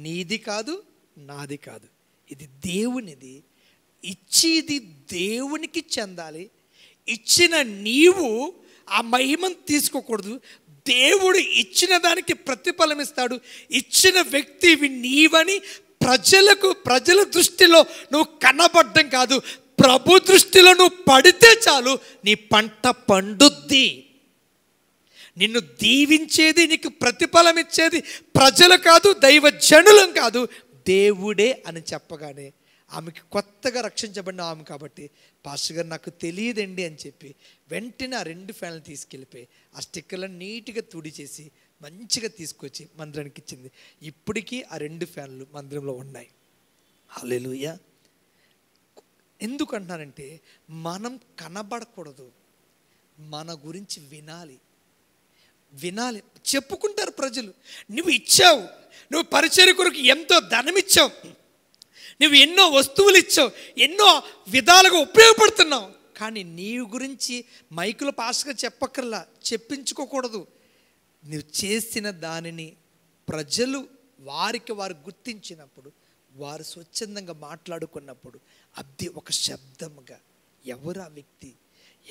నీది కాదు నాది కాదు ఇది దేవునిది ఇచ్చిది దేవునికి చెందాలి ఇచ్చిన నీవు ఆ మహిమను తీసుకోకూడదు దేవుడు ఇచ్చిన దానికి ప్రతిఫలం ఇస్తాడు ఇచ్చిన వ్యక్తి నీవని ప్రజలకు ప్రజల దృష్టిలో నువ్వు కనబడ్డం కాదు ప్రభు దృష్టిలో నువ్వు పడితే చాలు నీ పంట పండుద్ది నిన్ను దీవించేది నీకు ప్రతిఫలం ఇచ్చేది ప్రజలు కాదు దైవ జనులం కాదు దేవుడే అని చెప్పగానే ఆమెకి కొత్తగా రక్షించబడిన ఆమె కాబట్టి పాస్టర్ గారు నాకు తెలియదండి అని చెప్పి వెంటనే ఆ రెండు ఫ్యాన్లు తీసుకెళ్ళిపోయి ఆ స్టిక్కర్లను నీట్గా తుడి చేసి మంచిగా తీసుకొచ్చి మందిరానికి ఇచ్చింది ఇప్పటికీ ఆ రెండు ఫ్యాన్లు మందిరంలో ఉన్నాయి హలేలుయ ఎందుకంటున్నానంటే మనం కనబడకూడదు మన గురించి వినాలి వినాలి చెప్పుకుంటారు ప్రజలు నువ్వు ఇచ్చావు నువ్వు పరిచయ కొరకు ఎంతో ధనం ఇచ్చావు నువ్వు ఎన్నో వస్తువులు ఇచ్చావు ఎన్నో విధాలుగా ఉపయోగపడుతున్నావు కానీ నీ గురించి మైకులు పాస్గా చెప్పక్కర్లా చెప్పించుకోకూడదు నువ్వు చేసిన దానిని ప్రజలు వారికి వారు గుర్తించినప్పుడు వారు స్వచ్ఛందంగా మాట్లాడుకున్నప్పుడు అది ఒక శబ్దంగా ఎవరు ఆ వ్యక్తి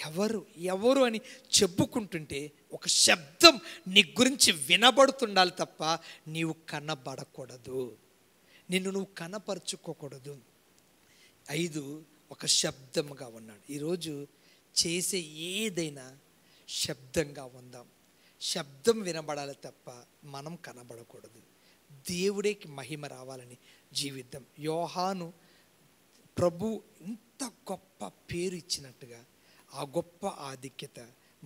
ఎవరు ఎవరు అని చెప్పుకుంటుంటే ఒక శబ్దం నీ గురించి వినబడుతుండాలి తప్ప నీవు కనబడకూడదు నిన్ను నువ్వు కనపరుచుకోకూడదు ఐదు ఒక శబ్దంగా ఉన్నాడు ఈరోజు చేసే ఏదైనా శబ్దంగా ఉందాం శబ్దం వినబడాలి తప్ప మనం కనబడకూడదు దేవుడేకి మహిమ రావాలని జీవిద్దాం యోహాను ప్రభు ఇంత గొప్ప పేరు ఇచ్చినట్టుగా ఆ గొప్ప ఆధిక్యత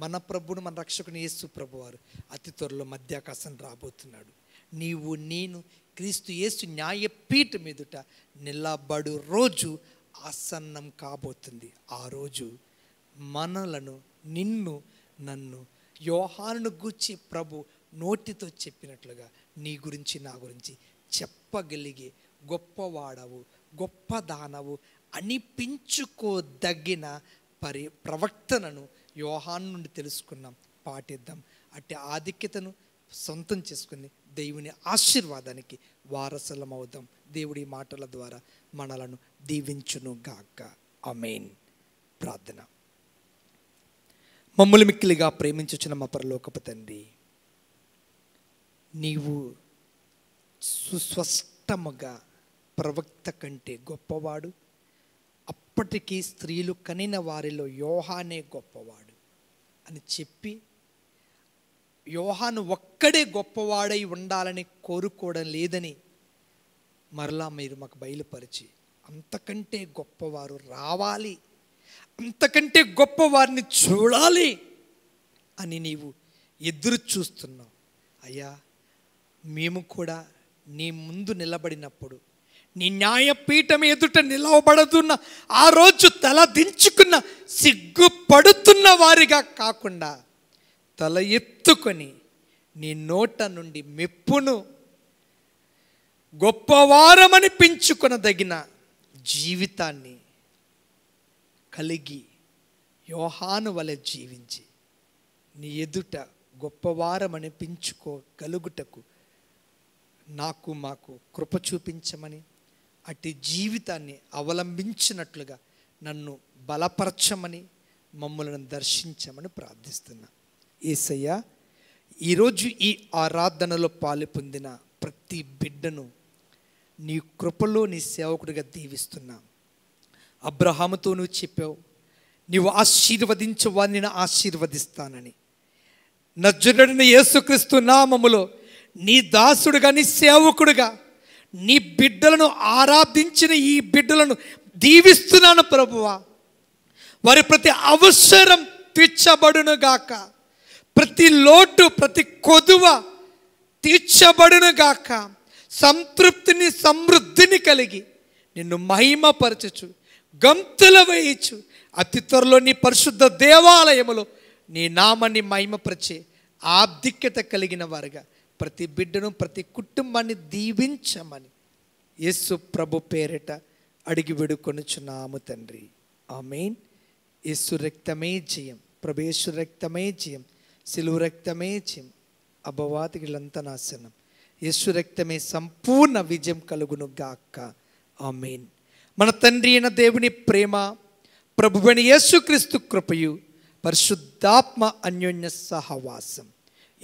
మన ప్రభుడు మన రక్షకుని యేసు ప్రభు వారు అతి త్వరలో మధ్యాకాశం రాబోతున్నాడు నీవు నేను క్రీస్తు యేసు న్యాయపీఠ మీదుట నిలబడు రోజు ఆసన్నం కాబోతుంది ఆ రోజు మనలను నిన్ను నన్ను యోహాను గూర్చి ప్రభు నోటితో చెప్పినట్లుగా నీ గురించి నా గురించి చెప్పగలిగే గొప్పవాడవు గొప్ప దానవు అనిపించుకోదగిన పరి ప్రవక్తనను యోహాన్ నుండి తెలుసుకున్నాం పాటిద్దాం అట్టి ఆధిక్యతను సొంతం చేసుకుని దేవుని ఆశీర్వాదానికి వారసలం అవుదాం దేవుడి మాటల ద్వారా మనలను దీవించును గాక అమెయిన్ ప్రార్థన మమ్మల్ని మిక్కిలిగా ప్రేమించుచున్న మా పరలోకపు తండ్రి నీవు సుస్పష్టముగా ప్రవక్త కంటే గొప్పవాడు అప్పటికీ స్త్రీలు కనిన వారిలో యోహానే గొప్పవాడు అని చెప్పి యోహాను ఒక్కడే గొప్పవాడై ఉండాలని కోరుకోవడం లేదని మరలా మీరు మాకు బయలుపరిచి అంతకంటే గొప్పవారు రావాలి అంతకంటే గొప్పవారిని చూడాలి అని నీవు ఎదురు చూస్తున్నావు అయ్యా మేము కూడా నీ ముందు నిలబడినప్పుడు నీ న్యాయపీఠం ఎదుట నిలవబడుతున్న ఆ రోజు తల దించుకున్న సిగ్గుపడుతున్న వారిగా కాకుండా తల ఎత్తుకొని నీ నోట నుండి మెప్పును పెంచుకునదగిన జీవితాన్ని కలిగి యోహాను వలె జీవించి నీ ఎదుట అనిపించుకోగలుగుటకు నాకు మాకు కృప చూపించమని అట్టి జీవితాన్ని అవలంబించినట్లుగా నన్ను బలపరచమని మమ్మల్ని దర్శించమని ప్రార్థిస్తున్నా ఏసయ్య ఈరోజు ఈ ఆరాధనలో పాలు పొందిన ప్రతి బిడ్డను నీ కృపలో నీ సేవకుడిగా దీవిస్తున్నా అబ్రహాముతో నువ్వు చెప్పావు నీవు ఆశీర్వదించవాని నా ఆశీర్వదిస్తానని నజ్జుడని యేసుక్రీస్తు నామములో నీ దాసుడుగా నీ సేవకుడుగా నీ బిడ్డలను ఆరాధించిన ఈ బిడ్డలను దీవిస్తున్నాను ప్రభువా వారి ప్రతి అవసరం తీర్చబడును గాక ప్రతి లోటు ప్రతి కొదువ తీర్చబడును గాక సంతృప్తిని సమృద్ధిని కలిగి నిన్ను మహిమపరచచ్చు గంతుల వేయచ్చు అతి త్వరలో నీ పరిశుద్ధ దేవాలయములో నీ నామాన్ని మహిమపరిచే ఆధిక్యత కలిగిన వారుగా ప్రతి బిడ్డను ప్రతి కుటుంబాన్ని దీవించమని యేసు ప్రభు పేరిట అడిగి వేడుకొనుచున్నాము తండ్రి ఆ మెయిన్ యేసు రక్తమే జయం ప్రభేశు రక్తమే జయం సిలువు రక్తమే జయం అభవాతికి నాశనం యేసు రక్తమే సంపూర్ణ విజయం కలుగును గాక్క ఆ మెయిన్ మన తండ్రి అయిన దేవుని ప్రేమ ప్రభువైన యేసుక్రీస్తు కృపయు పరిశుద్ధాత్మ అన్యోన్య సహవాసం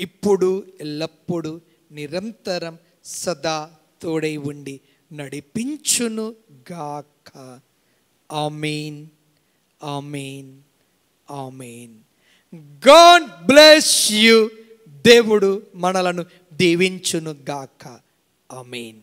ఇప్పుడు ఎల్లప్పుడూ నిరంతరం సదా తోడై ఉండి నడిపించును గాక amen amen amen God bless you దేవుడు మనలను దీవించును గాక ఆమెన్